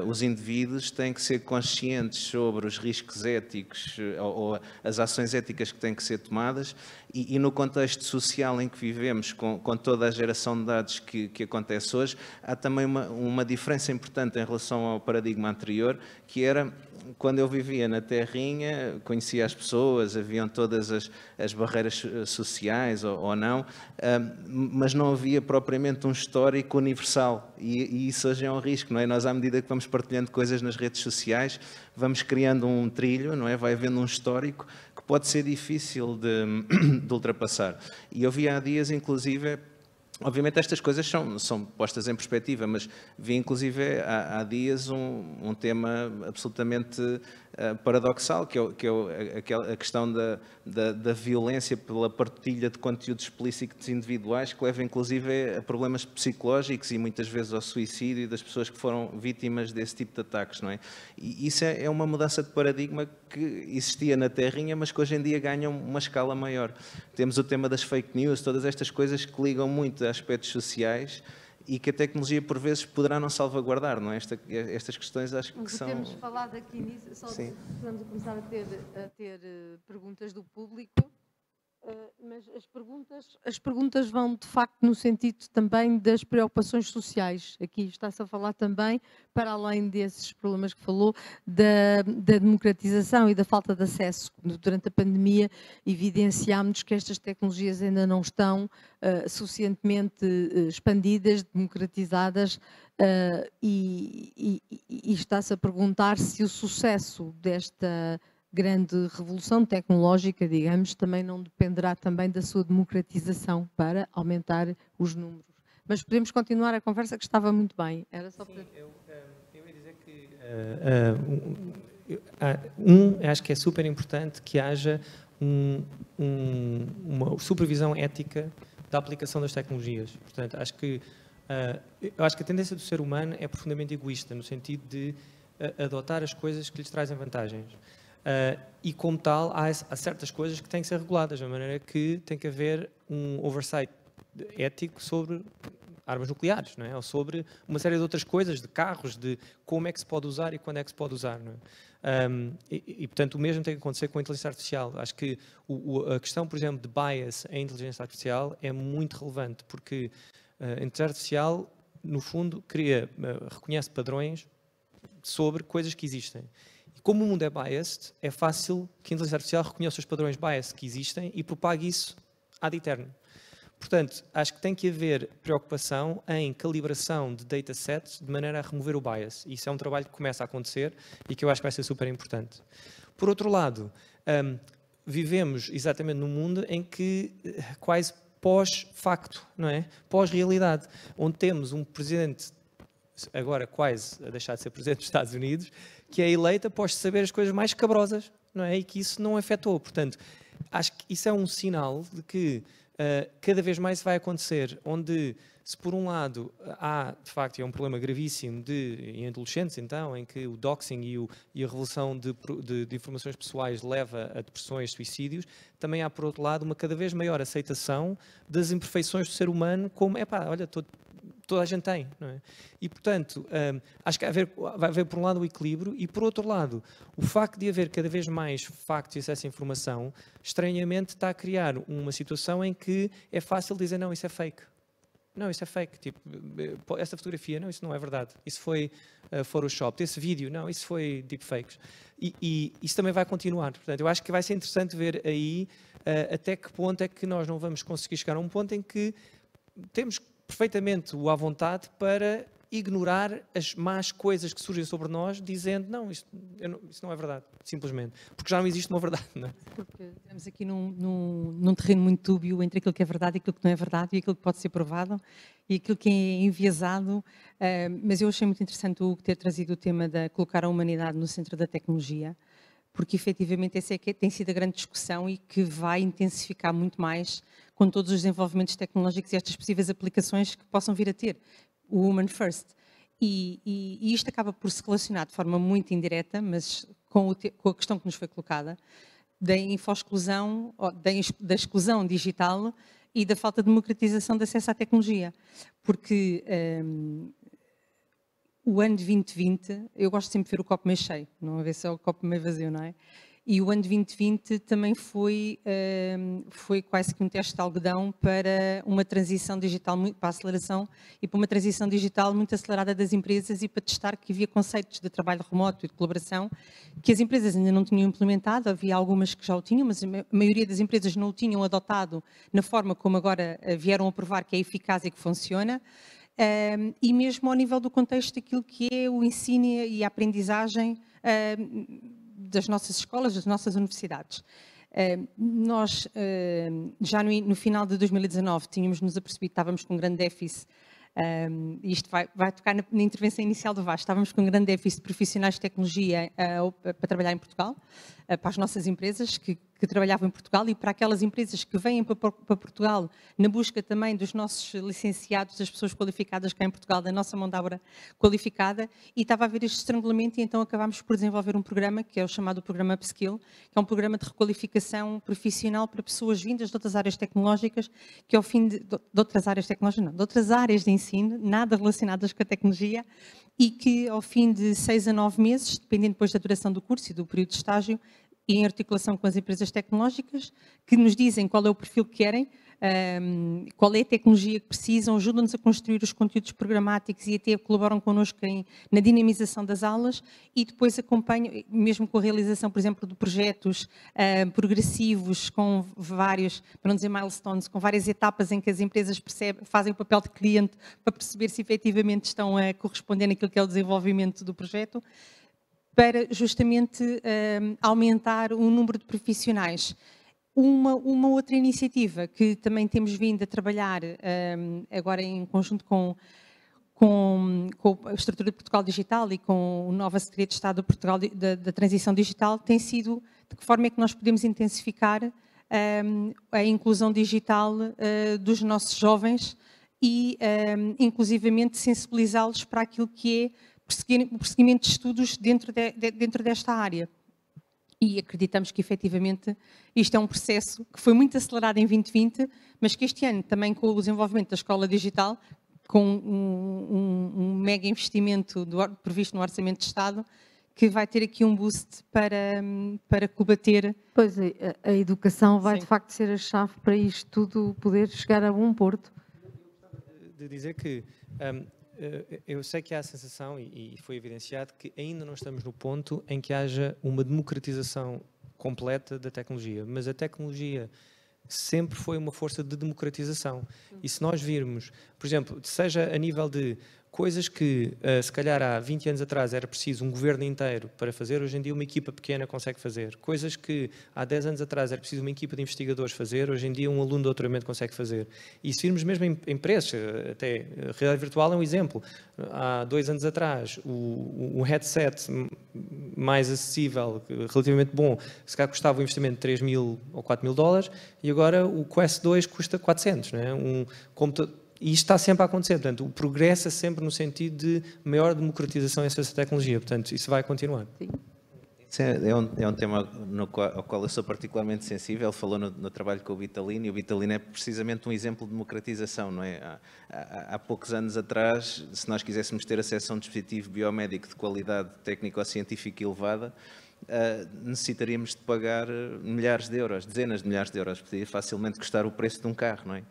uh, os indivíduos têm que ser conscientes sobre os riscos éticos eh, ou, ou as ações éticas que têm que ser tomadas e, e no contexto social em que vivemos, com, com toda a geração de dados que, que acontece hoje, há também uma, uma diferença importante em relação ao paradigma anterior, que era quando eu vivia na Terrinha, conhecia as pessoas, haviam todas as, as barreiras eh, sociais ou, ou não, mas não havia propriamente um histórico universal. E, e, isso hoje é um risco, não é? Nós, à medida que vamos partilhando coisas nas redes sociais, vamos criando um trilho, não é? Vai havendo um histórico que pode ser difícil de, [clears throat] de ultrapassar. E eu vi há dias, inclusive, Obviamente estas coisas são, são postas em perspectiva, mas vi inclusive há, há dias um, um tema absolutamente eh, paradoxal, que é, que é a, questão da, da, da, violência pela partilha de conteúdos explícitos individuais, que leva inclusive a problemas psicológicos e muitas vezes ao suicídio das pessoas que foram vítimas desse tipo de ataques, não é? E isso é, é uma mudança de paradigma que existia na terrinha, mas que hoje em dia ganha uma escala maior. Temos o tema das fake news, todas estas coisas que ligam muito a aspectos sociais e que a tecnologia por vezes poderá não salvaguardar, não é? Esta, estas questões acho que, são... Temos falado aqui nisso, só Sim. começar a ter, a ter eh, perguntas do público. Eh, mas as perguntas, as perguntas vão de facto no sentido também das preocupações sociais. Aqui está-se a falar também, para além desses problemas que falou, da, da, democratização e da falta de acesso. Durante a pandemia evidenciámos que estas tecnologias ainda não estão uh, suficientemente eh, expandidas, democratizadas uh, e, e, e está-se a perguntar se o sucesso desta grande revolução tecnológica, digamos, também não dependerá também da sua democratização para aumentar os números. Mas podemos continuar a conversa que estava muito bem. Era só Sim, para... eu, eh, eu ia dizer que uh, uh, um, ah, acho que é super importante que haja um, um, uma supervisão ética da aplicação das tecnologias. Portanto, acho que uh, acho que a tendência do ser humano é profundamente egoísta no sentido de adotar as coisas que lhes trazem vantagens. Uh, e, como tal, há, há, certas coisas que têm que ser reguladas, de maneira que tem que haver um oversight ético sobre armas nucleares, não é? ou sobre uma série de outras coisas, de carros, de como é que se pode usar e quando é que se pode usar. Não é? Um, e, e, portanto, o mesmo tem que acontecer com a inteligência artificial. Acho que o, o, a questão, por exemplo, de bias em inteligência artificial é muito relevante, porque uh, a inteligência artificial, no fundo, cria, uh, reconhece padrões sobre coisas que existem. Como o mundo é biased, é fácil que a inteligência artificial reconheça os padrões biased que existem e propague isso ad eterno. Portanto, acho que tem que haver preocupação em calibração de datasets de maneira a remover o bias. Isso é um trabalho que começa a acontecer e que eu acho que vai ser super importante. Por outro lado, hum, vivemos exatamente num mundo em que eh, quase pós-facto, não é? Pós-realidade, onde temos um presidente agora quase a deixar de ser presidente dos Estados Unidos, que é eleita após saber as coisas mais cabrosas, não é? E que isso não afetou. Portanto, acho que isso é um sinal de que uh, cada vez mais vai acontecer, onde se por um lado eh, há, de facto, é um problema gravíssimo de, em adolescentes, então, em que o doxing e, o, e a revolução de, de, de, informações pessoais leva a depressões, suicídios, também há, por outro lado, uma cada vez maior aceitação das imperfeições do ser humano, como, é pá, olha, estou toda a gente tem. É? E, portanto, hum, acho que haver, vai haver, por um lado, o equilíbrio e, por outro lado, o facto de haver cada vez mais factos e acesso à informação, estranhamente está a criar uma situação em que é fácil dizer não, isso é fake. Não, isso é fake. Tipo, eh, essa fotografia, não, isso não é verdade. Isso foi uh, eh, Photoshop. Esse vídeo, não, isso foi deepfakes. E, e isso também vai continuar. Portanto, eu acho que vai ser interessante ver aí uh, até que ponto é que nós não vamos conseguir chegar a um ponto em que temos que perfeitamente o à vontade para ignorar as más coisas que surgem sobre nós, dizendo não, isto não, isto não é verdade, simplesmente. Porque já não existe uma verdade, não é? Porque estamos aqui num, num, num terreno muito túbio entre aquilo que é verdade e aquilo que não é verdade, e aquilo que pode ser provado e aquilo que é enviesado. Uh, mas eu achei muito interessante o ter trazido o tema de colocar a humanidade no centro da tecnologia porque efetivamente essa é que é, tem sido a grande discussão e que vai intensificar muito mais com todos os desenvolvimentos tecnológicos e estas possíveis aplicações que possam vir a ter, o Woman First. E, e, e isto acaba por se relacionar de forma muito indireta, mas com, com a questão que nos foi colocada, da infoexclusão, da, da exclusão digital e da falta de democratização de acesso à tecnologia. Porque hum, o ano de 2020, eu gosto sempre de ver o copo meio cheio, não a ver se é o copo meio vazio, não é? E o ano de 2020 também foi, hum, foi quase que um teste de algodão para uma transição digital, para a aceleração e para uma transição digital muito acelerada das empresas e para testar que havia conceitos de trabalho remoto e de colaboração que as empresas ainda não tinham implementado, havia algumas que já o tinham, mas a maioria das empresas não o tinham adotado na forma como agora eh, vieram a provar que é eficaz e que funciona um, e mesmo ao nível do contexto daquilo que é o ensino e a aprendizagem um, das nossas escolas, das nossas universidades. nós, já no, no, final de 2019, tínhamos nos apercebido, estávamos com um grande déficit, um, isto vai, vai tocar na, na, intervenção inicial do VAS, estávamos com um grande déficit de profissionais de tecnologia uh, para trabalhar em Portugal. Eh, para as nossas empresas que, que, trabalhavam em Portugal e para aquelas empresas que vêm para, para, Portugal na busca também dos nossos licenciados, das pessoas qualificadas cá em Portugal, da nossa mão de obra qualificada. E estava a haver este estrangulamento e então acabámos por desenvolver um programa que é o chamado Programa Upskill, que é um programa de requalificação profissional para pessoas vindas de outras áreas tecnológicas, que ao é fim de, de outras áreas tecnológicas, não, de outras áreas de ensino, nada relacionadas com a tecnologia, e que ao fim de seis a nove meses, dependendo depois da duração do curso e do período de estágio, e em articulação com as empresas tecnológicas, que nos dizem qual é o perfil que querem, qual é a tecnologia que precisam, ajudam-nos a construir os conteúdos programáticos e até colaboram connosco em, na dinamização das aulas e depois acompanham, mesmo com a realização, por exemplo, de projetos progressivos com vários, para não dizer milestones, com várias etapas em que as empresas percebem, fazem o papel de cliente para perceber se efetivamente estão a corresponder naquilo que é o desenvolvimento do projeto para justamente hum, aumentar o número de profissionais. Uma, uma, outra iniciativa que também temos vindo a trabalhar um, agora em conjunto com, com, com, a estrutura de Portugal Digital e com o nova Secretaria de Estado Portugal da, da, Transição Digital tem sido de que forma é que nós podemos intensificar um, a inclusão digital uh, dos nossos jovens e, um, inclusivamente, sensibilizá-los para aquilo que é prosseguimento de estudos dentro, de, dentro desta área. E acreditamos que efetivamente isto é um processo que foi muito acelerado em 2020, mas que este ano, também com o desenvolvimento da escola digital, com um, um, um mega investimento do, previsto no Orçamento de Estado, que vai ter aqui um boost para, para combater. Pois é, a educação vai Sim. de facto ser a chave para isto tudo poder chegar a bom porto. De dizer que um, eh, eh, eu sei que há a sensação, e foi evidenciado, que ainda não estamos no ponto em que haja uma democratização completa da tecnologia, mas a tecnologia sempre foi uma força de democratização. E se nós virmos, por exemplo, seja a nível de coisas que, eh, se calhar há 20 anos atrás, era preciso um governo inteiro para fazer, hoje em dia uma equipa pequena consegue fazer. Coisas que há 10 anos atrás era preciso uma equipa de investigadores fazer, hoje em dia um aluno de doutoramento consegue fazer. E se virmos mesmo em, preços, eh, até a eh, realidade virtual é um exemplo. Há dois anos atrás, o, um headset mais acessível, relativamente bom, se calhar custava um investimento de 3 mil ou 4 mil dólares, e agora o Quest 2 custa 400. Não é? Um computador e isto está sempre a acontecer, portanto, o progresso é sempre no sentido de maior democratização dessa tecnologia, portanto, isso vai continuar. Sim. É, é um, é um, tema qual, ao qual eu sou particularmente sensível. Ele falou no, no, trabalho com o Vitalino, e o Vitalino é precisamente um exemplo de democratização, não é? Há, há, há, poucos anos atrás, se nós quiséssemos ter acesso a um dispositivo biomédico de qualidade técnico-científica elevada, uh, necessitaríamos de pagar milhares de euros, dezenas de milhares de euros, poderia facilmente custar o preço de um carro, não é?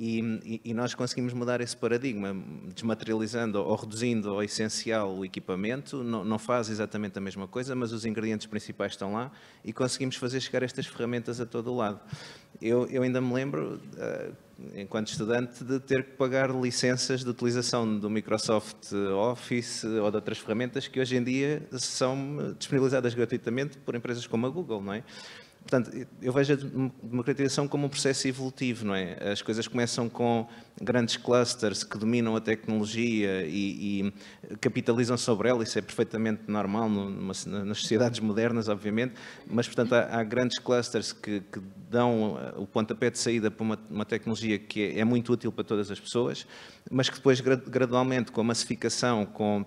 E, e, nós conseguimos mudar esse paradigma, desmaterializando ou reduzindo ao essencial o equipamento, não, não, faz exatamente a mesma coisa, mas os ingredientes principais estão lá e conseguimos fazer chegar estas ferramentas a todo o lado. Eu, eu ainda me lembro, eh, enquanto estudante, de ter que pagar licenças de utilização do Microsoft Office ou de outras ferramentas que hoje em dia são eh, disponibilizadas gratuitamente por empresas como a Google, não é? Portanto, eu vejo a democratização como um processo evolutivo, não é? As coisas começam com grandes clusters que dominam a tecnologia e, e capitalizam sobre ela, isso é perfeitamente normal numa, nas sociedades modernas, obviamente, mas, portanto, há, há grandes clusters que, que, dão eh, o pontapé de saída para uma, uma tecnologia que é, é muito útil para todas as pessoas, mas que depois, gradualmente, com a massificação, com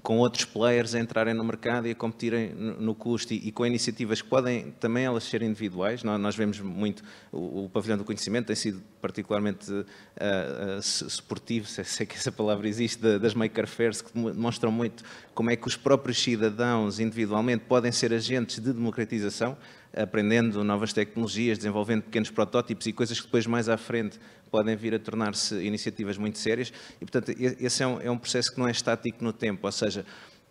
com outros players a entrarem no mercado e a competirem no custo e, e com iniciativas que podem também elas ser individuais. Nós, nós vemos muito o, o, pavilhão do conhecimento tem sido particularmente uh, uh, suportivo, sei é que essa palavra existe, das maker fairs que demonstram muito como é que os próprios cidadãos individualmente podem ser agentes de democratização aprendendo novas tecnologias, desenvolvendo pequenos protótipos e coisas que depois mais à frente podem vir a tornar-se iniciativas muito sérias e, portanto, esse é um, é um, processo que não é estático no tempo, ou seja,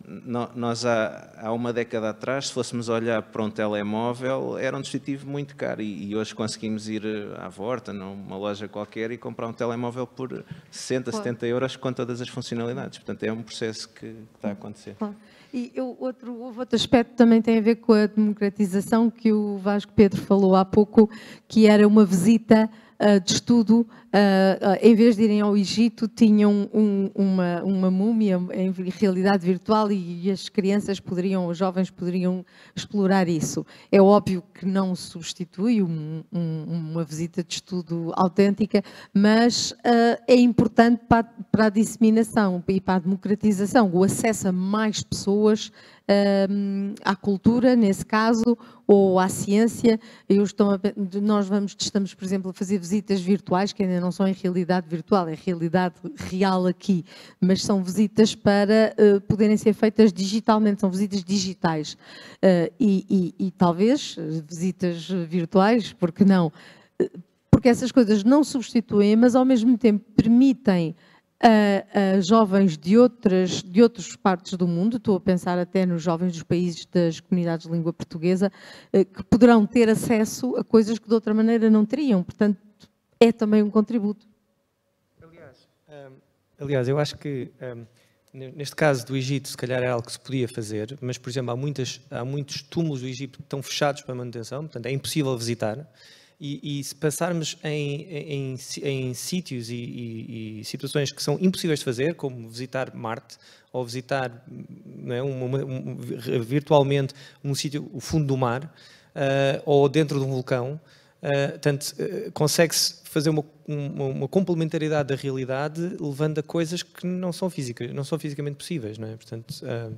nós há, há, uma década atrás, se fôssemos olhar para um telemóvel, era um dispositivo muito caro e, e hoje conseguimos ir eh, à volta, numa loja qualquer, e comprar um telemóvel por 60, 70 euros com todas as funcionalidades. Portanto, é um processo que, que está a acontecer. E eu, outro, outro aspecto também tem a ver com a democratização que o Vasco Pedro falou há pouco, que era uma visita ah, de estudo Uh, em vez de irem ao Egito, tinham um, uma, uma múmia em realidade virtual e, e, as crianças poderiam, os jovens poderiam explorar isso. É óbvio que não substitui um, um, uma visita de estudo autêntica, mas uh, é importante para, para, a disseminação e para a democratização, o acesso a mais pessoas à cultura, nesse caso, ou à ciência. Eu estou a, nós vamos, estamos, por exemplo, a fazer visitas virtuais que ainda não não são em realidade virtual, é realidade real aqui, mas são visitas para uh, poderem ser feitas digitalmente, são visitas digitais. Uh, e, e, e, talvez visitas virtuais, porque não? Eh, porque essas coisas não substituem, mas ao mesmo tempo permitem a, a, jovens de outras de outras partes do mundo, estou a pensar até nos jovens dos países das comunidades de língua portuguesa, que poderão ter acesso a coisas que de outra maneira não teriam. Portanto, é também um contributo. Aliás, hum, aliás eu acho que hum, neste caso do Egito, se calhar era é algo que se podia fazer, mas, por exemplo, há, muitas, há muitos túmulos do Egito que estão fechados para manutenção, portanto é impossível visitar. E, e se passarmos em, em, em sítios e, e, e, situações que são impossíveis de fazer, como visitar Marte ou visitar é, um, virtualmente um sítio, o fundo do mar, uh, ou dentro de um vulcão, uh, tanto uh, consegue-se fazer uma, uma, uma, da realidade levando a coisas que não são físicas, não são fisicamente possíveis, não é? Portanto, uh...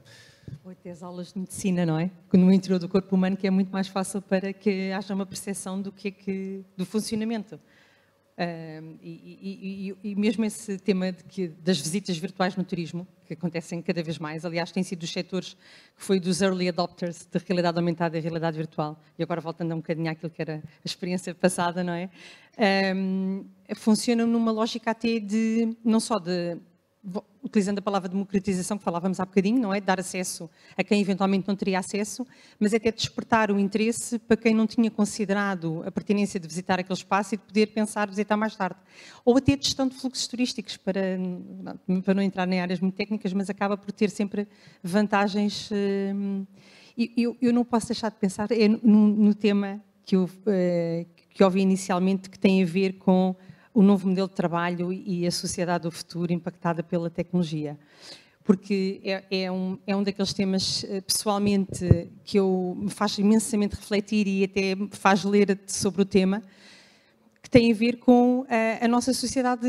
Oito, dez aulas de medicina, não é? No interior do corpo humano que é muito mais fácil para que haja uma percepção do que é que, do funcionamento e, e, mesmo esse tema que, das visitas virtuais no turismo, que acontecem cada vez mais, aliás, tem sido dos setores que foi dos early adopters de realidade aumentada e realidade virtual, e agora voltando um bocadinho àquilo que era a experiência passada, não é? Um, funcionam numa lógica até de, não só de utilizando a palavra democratização que falávamos há bocadinho, não é? Dar acesso a quem eventualmente não teria acesso, mas até despertar o interesse para quem não tinha considerado a pertinência de visitar aquele espaço e de poder pensar visitar mais tarde. Ou até gestão de fluxos turísticos, para, para não entrar em áreas muito técnicas, mas acaba por ter sempre vantagens. Hum, eu, eu não posso deixar de pensar é no, no tema que eu, eh, que ouvi inicialmente, que tem a ver com o novo modelo de trabalho e a sociedade do futuro impactada pela tecnologia. Porque é, é, um, é um daqueles temas, eh, pessoalmente, que eu, me faz imensamente refletir e até me faz ler sobre o tema, que tem a ver com a, eh, a nossa sociedade,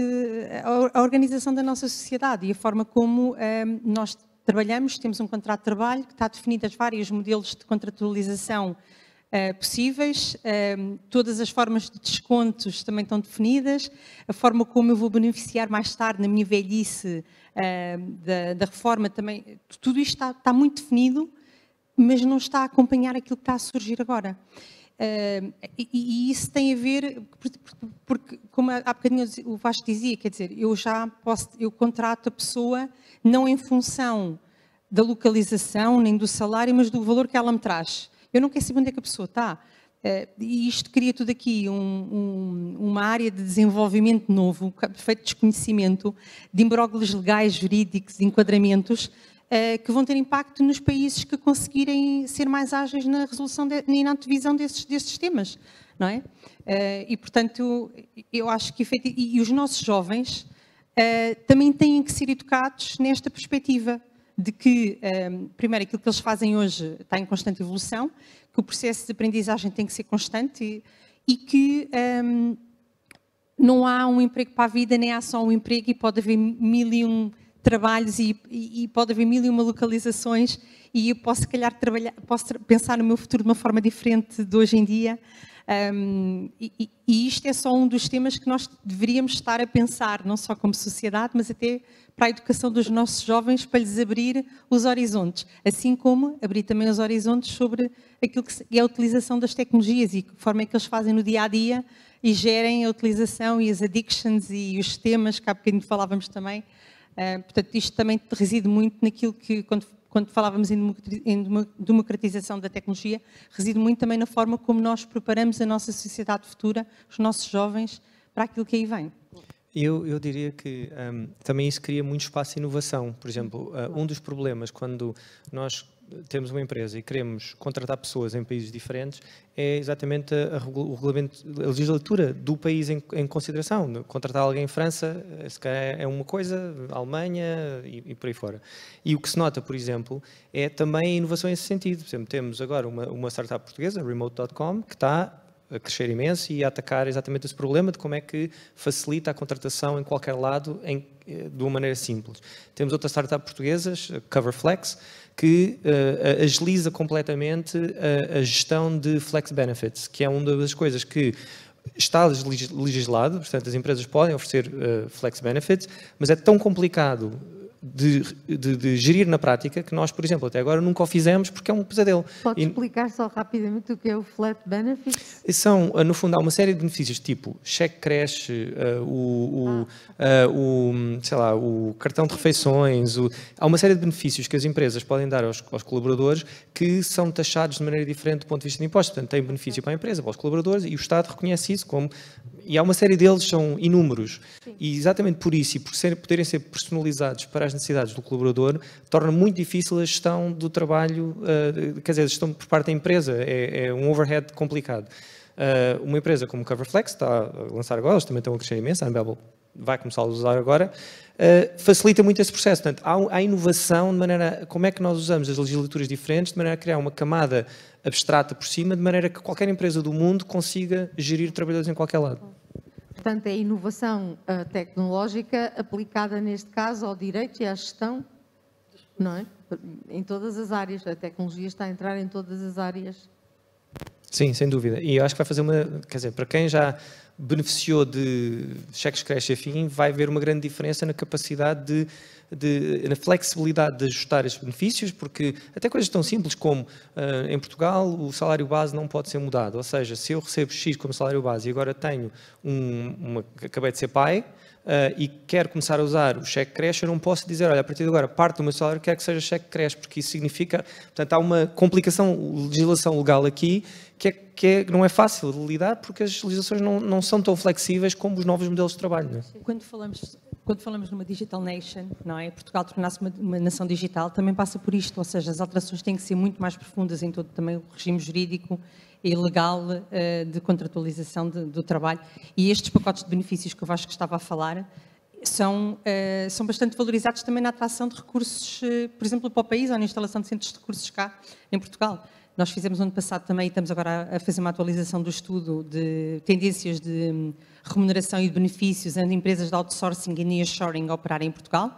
a, organização da nossa sociedade e a forma como eh, nós trabalhamos. Temos um contrato de trabalho que está definido as vários modelos de contratualização eh, possíveis. Ehm, todas as formas de descontos também estão definidas. A forma como eu vou beneficiar mais tarde, na minha velhice, ehm, da, da, reforma também. Tudo isto está, está, muito definido, mas não está a acompanhar aquilo que está a surgir agora. Ehm, e, isso tem a ver, porque, como há bocadinho o Vasco dizia, quer dizer, eu já posso, eu contrato a pessoa não em função da localização nem do salário, mas do valor que ela me traz. Eu não quero saber onde é que a pessoa está. Eh, e isto cria tudo aqui um, um, uma área de desenvolvimento novo, feito perfeito desconhecimento, de imbróglios legais, jurídicos, enquadramentos, eh, que vão ter impacto nos países que conseguirem ser mais ágeis na resolução e na antevisão desses, desses temas. Não é? Eh, e, portanto, eu acho que e os nossos jovens também têm que ser educados nesta perspectiva de que, ehm, primeiro, aquilo que eles fazem hoje está em constante evolução, que o processo de aprendizagem tem que ser constante e, e que um, ehm, não há um emprego para a vida, nem há só um emprego e pode haver mil e um trabalhos e, e, e pode haver mil e uma localizações e eu posso, se calhar, trabalhar, posso pensar no meu futuro de uma forma diferente de hoje em dia. Um, e, e isto é só um dos temas que nós deveríamos estar a pensar, não só como sociedade, mas até para a educação dos nossos jovens, para lhes abrir os horizontes, assim como abrir também os horizontes sobre aquilo que é a utilização das tecnologias e que forma é que eles fazem no dia a dia e gerem a utilização e as addictions e os temas que há bocadinho falávamos também. Uh, portanto, isto também reside muito naquilo que, quando quando falávamos em democratização da tecnologia, reside muito também na forma como nós preparamos a nossa sociedade futura, os nossos jovens, para aquilo que aí vem. Eu, eu diria que um, também isso cria muito espaço à inovação. Por exemplo, uh, um dos problemas quando nós temos uma empresa e queremos contratar pessoas em países diferentes, é exatamente a, regulamento a legislatura do país em, em, consideração. Contratar alguém em França, eh, se calhar é uma coisa, Alemanha e, e, por aí fora. E o que se nota, por exemplo, é também a inovação nesse sentido. Por exemplo, temos agora uma, uma startup portuguesa, remote.com, que está a crescer imenso e a atacar exatamente esse problema de como é que facilita a contratação em qualquer lado em, eh, de uma maneira simples. Temos outras startups portuguesas, Coverflex, que uh, agiliza completamente a, a, gestão de flex benefits, que é uma das coisas que está legislado, portanto as empresas podem oferecer uh, flex benefits, mas é tão complicado de, de, de, gerir na prática que nós, por exemplo, até agora nunca o fizemos porque é um pesadelo. Pode e... explicar só rapidamente o que é o flat benefits? São, ah, no fundo, há uma série de benefícios, tipo cheque creche, uh, o, ah. uh, o, sei lá, o cartão de refeições, o... há uma série de benefícios que as empresas podem dar aos, aos, colaboradores que são taxados de maneira diferente do ponto de vista de impostos. Portanto, tem benefício para a empresa, para os colaboradores e o Estado reconhece isso como e há uma série deles, são inúmeros. Sim. E exatamente por isso, e por ser, poderem ser personalizados para as necessidades do colaborador, torna muito difícil a gestão do trabalho, uh, quer dizer, a gestão por parte da empresa. É, é um overhead complicado. Uh, uma empresa como Coverflex está a lançar agora, eles também estão a crescer imenso, a Unbabel vai começar a usar agora, eh, facilita muito esse processo. Portanto, há, inovação de maneira como é que nós usamos as legislaturas diferentes, de maneira a criar uma camada abstrata por cima, de maneira que qualquer empresa do mundo consiga gerir trabalhadores em qualquer lado. Portanto, é inovação eh, tecnológica aplicada, neste caso, ao direito e à gestão, não é? Em todas as áreas. A tecnologia está a entrar em todas as áreas. Sim, sem dúvida. E eu acho que vai fazer uma. Quer dizer, para quem já beneficiou de cheques creche e fim, vai haver uma grande diferença na capacidade de, de, na flexibilidade de ajustar os benefícios, porque até coisas tão simples como uh, em Portugal o salário base não pode ser mudado, ou seja, se eu recebo X como salário base e agora tenho um, uma, acabei de ser pai, uh, e quero começar a usar o cheque creche, eu não posso dizer, olha, a partir de agora, parte do meu salário quer que seja cheque creche, porque isso significa, portanto, há uma complicação, legislação legal aqui, que, é, que é, não é fácil de lidar, porque as legislações não, não são tão flexíveis como os novos modelos de trabalho. Né? Quando falamos quando falamos numa digital nation, não é? Portugal tornar-se uma, uma, nação digital também passa por isto, ou seja, as alterações têm que ser muito mais profundas em todo também o regime jurídico ilegal eh, de contratualização de, do trabalho. E estes pacotes de benefícios que o Vasco estava a falar são, eh, são bastante valorizados também na atração de recursos, eh, por exemplo, para o país ou na instalação de centros de recursos cá em Portugal. Nós fizemos ano passado também e estamos agora a fazer uma atualização do estudo de tendências de hum, remuneração e de benefícios em empresas de outsourcing e nearshoring a operarem em Portugal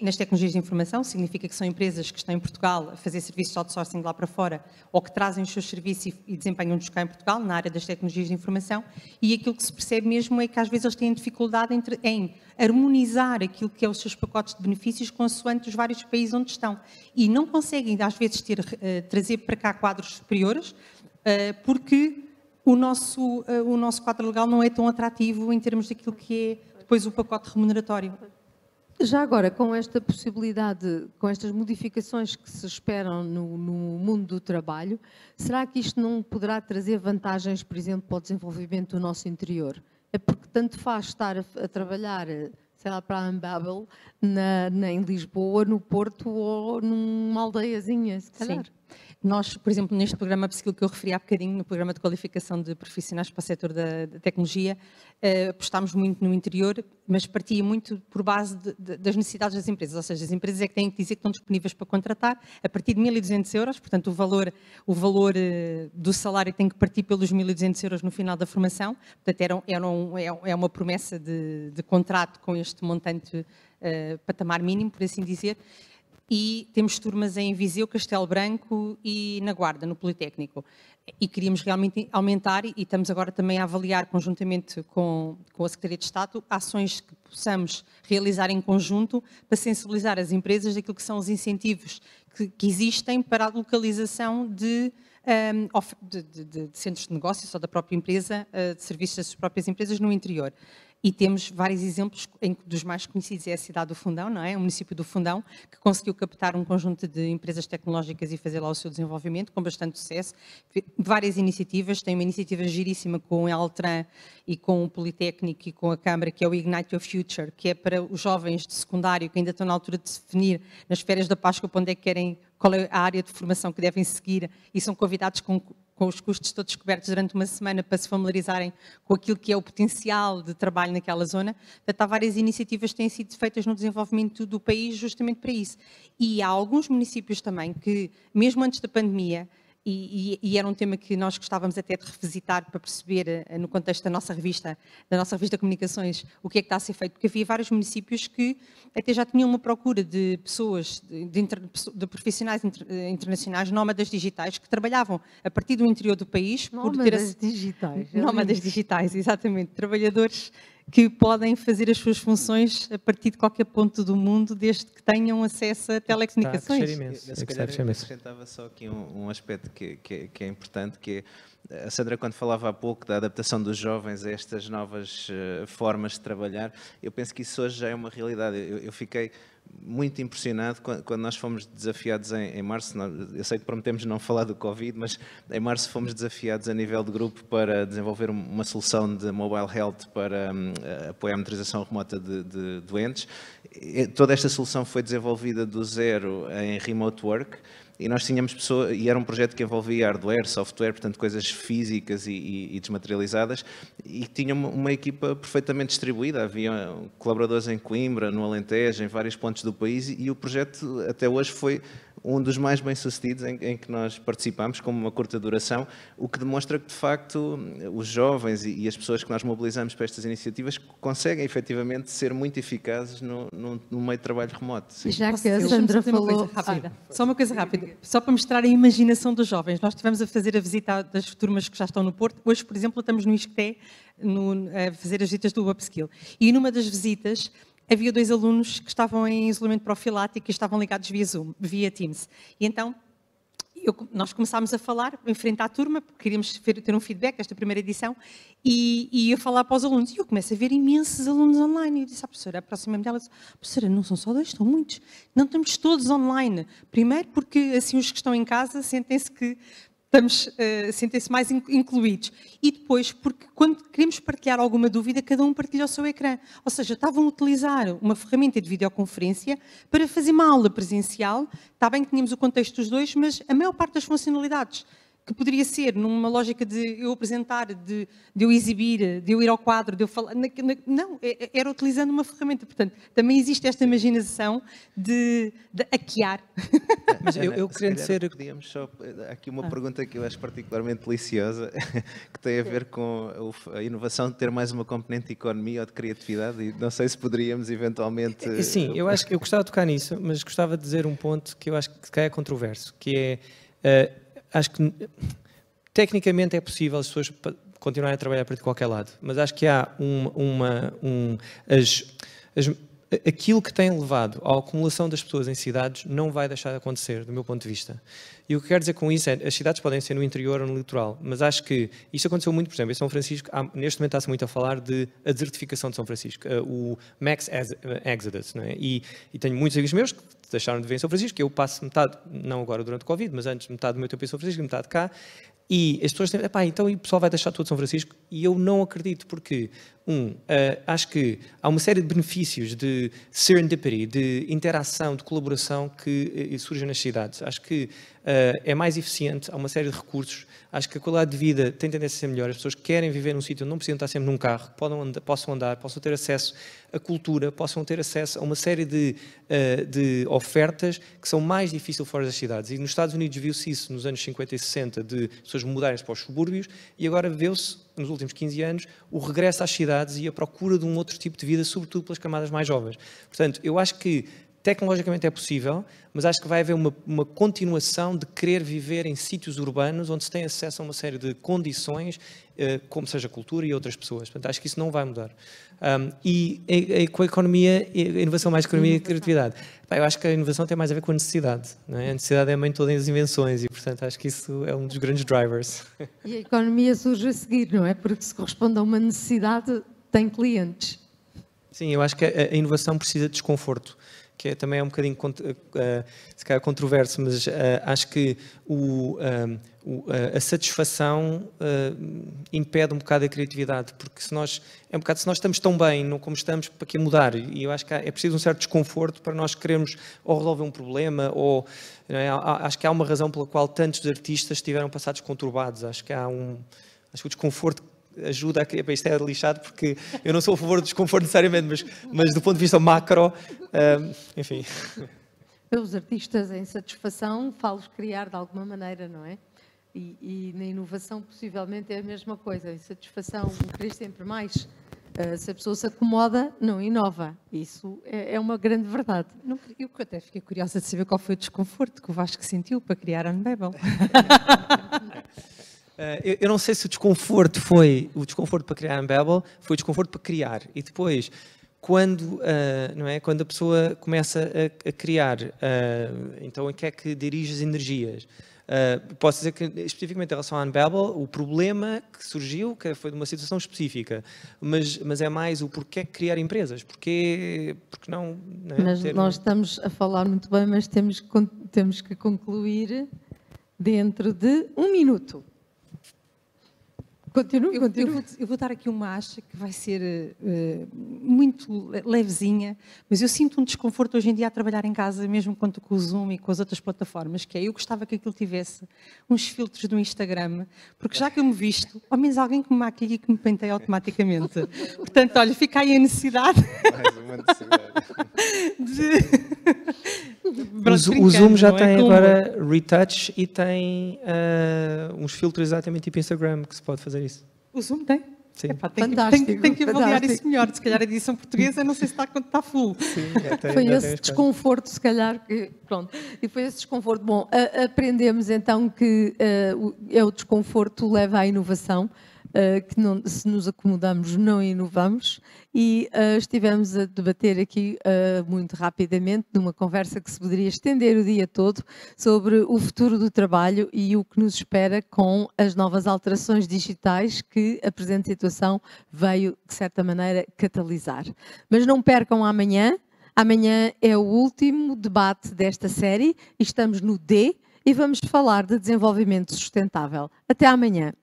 nas tecnologias de informação, significa que são empresas que estão em Portugal a fazer serviços de outsourcing lá para fora ou que trazem os seus serviços e desempenham-nos cá em Portugal, na área das tecnologias de informação, e aquilo que se percebe mesmo é que às vezes eles têm dificuldade entre, em harmonizar aquilo que é os seus pacotes de benefícios consoante os vários países onde estão. E não conseguem, às vezes, ter, eh, trazer para cá quadros superiores, eh, porque o nosso, eh, o nosso quadro legal não é tão atrativo em termos daquilo que é depois o pacote remuneratório. Já agora, com esta possibilidade, com estas modificações que se esperam no, no, mundo do trabalho, será que isto não poderá trazer vantagens, por exemplo, para o desenvolvimento do nosso interior? É porque tanto faz estar a, a trabalhar, sei lá, para a Unbabel, na, na, em Lisboa, no Porto ou numa aldeiazinha, se calhar. Sim. Nós, por exemplo, neste programa Psiquil que eu referi há bocadinho, no programa de qualificação de profissionais para o setor da, da tecnologia, eh, apostámos muito no interior, mas partia muito por base de, de, das necessidades das empresas, ou seja, as empresas é que têm que dizer que estão disponíveis para contratar a partir de 1.200 euros, portanto o valor, o valor eh, do salário tem que partir pelos 1.200 euros no final da formação, portanto era, era um, é, é uma promessa de, de contrato com este montante eh, patamar mínimo, por assim dizer, e temos turmas em Viseu, Castelo Branco e na Guarda, no Politécnico. E queríamos realmente aumentar e estamos agora também a avaliar, conjuntamente com, com a Secretaria de Estado, ações que possamos realizar em conjunto para sensibilizar as empresas daquilo que são os incentivos que, que existem para a localização de, um, de, de, de, centros de negócios ou da própria empresa, eh, de serviços das próprias empresas no interior e temos vários exemplos em, dos mais conhecidos é a cidade do Fundão, não é? O município do Fundão, que conseguiu captar um conjunto de empresas tecnológicas e fazer lá o seu desenvolvimento com bastante sucesso. Várias iniciativas, tem uma iniciativa giríssima com a Altran e com o Politécnico e com a Câmara, que é o Ignite Your Future, que é para os jovens de secundário que ainda estão na altura de definir nas férias da Páscoa para onde é que querem qual é a área de formação que devem seguir e são convidados com com os custos todos cobertos durante uma semana para se familiarizarem com aquilo que é o potencial de trabalho naquela zona. Portanto, há várias iniciativas que têm sido feitas no desenvolvimento do país justamente para isso. E há alguns municípios também que, mesmo antes da pandemia, e, e, e, era um tema que nós gostávamos até de revisitar para perceber, eh, no contexto da nossa revista, da nossa revista Comunicações, o que é que está a ser feito, porque havia vários municípios que até já tinham uma procura de pessoas, de, de, de profissionais inter, eh, internacionais, nómadas digitais, que trabalhavam a partir do interior do país. Nómadas por ter a, digitais. É nómadas digitais, [laughs] exatamente. Trabalhadores que podem fazer as suas funções a partir de qualquer ponto do mundo, desde que tenham acesso a telecomunicações. Está a imenso. Eu, se é calhar, acrescentava só aqui um, um aspecto que, que, que, é importante, que é, a Sandra, quando falava há pouco da adaptação dos jovens a estas novas uh, formas de trabalhar, eu penso que isso hoje já é uma realidade. Eu, eu fiquei muito impressionado quando nós fomos desafiados em, em, março. Eu sei que prometemos não falar do Covid, mas em março fomos desafiados a nível de grupo para desenvolver uma solução de mobile health para um, apoiar a monitorização remota de, de doentes. E toda esta solução foi desenvolvida do zero em remote work e nós tínhamos pessoas, e era um projeto que envolvia hardware, software, portanto coisas físicas e, e, e desmaterializadas, e tinha uma, uma, equipa perfeitamente distribuída, havia colaboradores em Coimbra, no Alentejo, em vários pontos do país, e, e o projeto até hoje foi um dos mais bem-sucedidos em, em, que nós participamos, como uma curta duração, o que demonstra que, de facto, os jovens e, e as pessoas que nós mobilizamos para estas iniciativas conseguem, efetivamente, ser muito eficazes no, no, no meio de trabalho remoto. Sim. Já que a Sandra falou... Ah, só uma coisa rápida, só para mostrar a imaginação dos jovens. Nós estivemos a fazer a visita das turmas que já estão no Porto. Hoje, por exemplo, estamos no ISCTE no, a fazer as visitas do Upskill. E numa das visitas havia dois alunos que estavam em isolamento profilático e estavam ligados via Zoom, via Teams. E então eu, nós começámos a falar, enfrentar a turma, porque queríamos ter um feedback desta primeira edição, e, e eu falar para os alunos. E eu começo a ver imensos alunos online. E eu disse à ah, professora, aproximei-me dela, disse, professora, não são só dois, estão muitos. Não estamos todos online. Primeiro porque assim os que estão em casa sentem-se que estamos a eh, sentir-se mais incluídos. E depois, porque quando queremos partilhar alguma dúvida, cada um partilha o seu ecrã. Ou seja, estavam a utilizar uma ferramenta de videoconferência para fazer uma aula presencial. Está bem que tínhamos o contexto dos dois, mas a maior parte das funcionalidades que poderia ser numa lógica de eu apresentar, de, de eu exibir, de eu ir ao quadro, de eu falar. Na, na, não, é, é, era utilizando uma ferramenta. Portanto, também existe esta imaginação de, de hackear. [laughs] Mas eu, eu querendo se ser. Podíamos só. Há eh, aqui uma ah. pergunta que eu acho particularmente deliciosa, [laughs] que tem a ver com a inovação de ter mais uma componente de economia ou de criatividade, e não sei se poderíamos eventualmente. Sim, eu acho que eu gostava de tocar nisso, mas gostava de dizer um ponto que eu acho que é controverso, que é. Uh, acho que tecnicamente é possível as pessoas continuarem a trabalhar para de qualquer lado, mas acho que há uma, uma um, as, as, aquilo que tem levado à acumulação das pessoas em cidades não vai deixar de acontecer, do meu ponto de vista. E o que quero dizer com isso é as cidades podem ser no interior ou no litoral, mas acho que isso aconteceu muito, por exemplo, em São Francisco, há, neste momento está-se muito a falar de a desertificação de São Francisco, eh, o Max Exodus, é? e, e tenho muitos amigos meus que deixaram de viver em São Francisco, eu passo metade, não agora durante o Covid, mas antes metade do meu tempo em São Francisco, metade cá, e as pessoas dizem, pá, então o pessoal vai deixar tudo São Francisco, e eu não acredito, porque, um, uh, acho que há uma série de benefícios de serendipity, de interação, de colaboração que uh, surgem nas cidades. Acho que uh, é mais eficiente, há uma série de recursos Acho que a qualidade de vida tem tendência a ser melhor. As pessoas querem viver num sítio onde não precisam estar sempre num carro, podem andar, possam andar, possam ter acesso à cultura, possam ter acesso a uma série de, eh, de ofertas que são mais difíceis fora das cidades. E nos Estados Unidos viu-se isso nos anos 50 e 60, de pessoas mudarem-se para os subúrbios, e agora vê-se, nos últimos 15 anos, o regresso às cidades e a procura de um outro tipo de vida, sobretudo pelas camadas mais jovens. Portanto, eu acho que tecnologicamente é possível, mas acho que vai haver uma, uma, continuação de querer viver em sítios urbanos onde se tem acesso a uma série de condições, eh, como seja cultura e outras pessoas. Portanto, acho que isso não vai mudar. Um, e com a economia, a inovação mais economia e criatividade. Eu acho que a inovação tem mais a ver com a necessidade. É? A necessidade é a mãe de todas as invenções e, portanto, acho que isso é um dos grandes drivers. E a economia surge a seguir, não é? Porque se corresponde a uma necessidade, tem clientes. Sim, eu acho que a inovação precisa de desconforto que é, também é um bocadinho uh, se calhar controverso, mas uh, acho que o, ehm, a satisfação impede um bocado a criatividade, porque se nós, é um bocado se nós estamos tão bem não como estamos, para que mudar? E eu acho que há, é preciso um certo desconforto para nós queremos ou resolver um problema, ou é? acho que há uma razão pela qual tantos artistas tiveram passados conturbados, acho que há um, acho que o desconforto ajuda a criar. Isto é lixado porque eu não sou a favor do desconforto necessariamente, mas, mas do ponto de vista macro, um, enfim. Pelos artistas em satisfação, falos criar de alguma maneira, não é? E, e na inovação, possivelmente, é a mesma coisa. Em satisfação, querer sempre mais. Uh, se a pessoa se acomoda, não inova. Isso é, é uma grande verdade. Não, eu até fiquei curiosa de saber qual foi o desconforto que o Vasco sentiu para criar a Unbabel. [laughs] Eh, eu, eu, não sei se o desconforto foi o desconforto para criar a Unbabel, foi o desconforto para criar. E depois, quando, uh, não é? quando a pessoa começa a, a criar, uh, então em que é que dirige as energias? Uh, posso dizer que, especificamente em relação à Unbabel, o problema que surgiu que foi de uma situação específica, mas, mas é mais o porquê criar empresas, porque, porque não. É, mas Ter... nós estamos a falar muito bem, mas temos, temos que concluir dentro de um minuto. Continue, eu, continue. Eu, vou, eu, vou, dar aqui uma acha que vai ser uh, muito levezinha, mas eu sinto um desconforto hoje em dia a trabalhar em casa, mesmo quanto com o Zoom e com as outras plataformas, que é eu gostava que aquilo tivesse uns filtros do Instagram, porque já que eu me visto, ao menos alguém que me maquilhe e que me pentei automaticamente. Portanto, olha, fica aí a necessidade. Mais uma necessidade. [laughs] de o, Zoom já tem é agora como... retouch e tem uh, ah, uns filtros exatamente tipo Instagram que se pode fazer isso. O Zoom tem? Sim. Epá, tem, que, tem, tem que avaliar fantástico. isso melhor. Se calhar a edição portuguesa, não sei se está, está full. Sim, é, foi esse desconforto, se calhar, que, pronto. E foi esse desconforto. Bom, aprendemos então que uh, é o desconforto leva à inovação. Eh, que não, se nos acomodamos não inovamos e uh, estivemos a debater aqui uh, muito rapidamente numa conversa que se poderia estender o dia todo sobre o futuro do trabalho e o que nos espera com as novas alterações digitais que a presente situação veio, de certa maneira, catalisar. Mas não percam amanhã, amanhã é o último debate desta série, estamos no D e vamos falar de desenvolvimento sustentável. Até amanhã.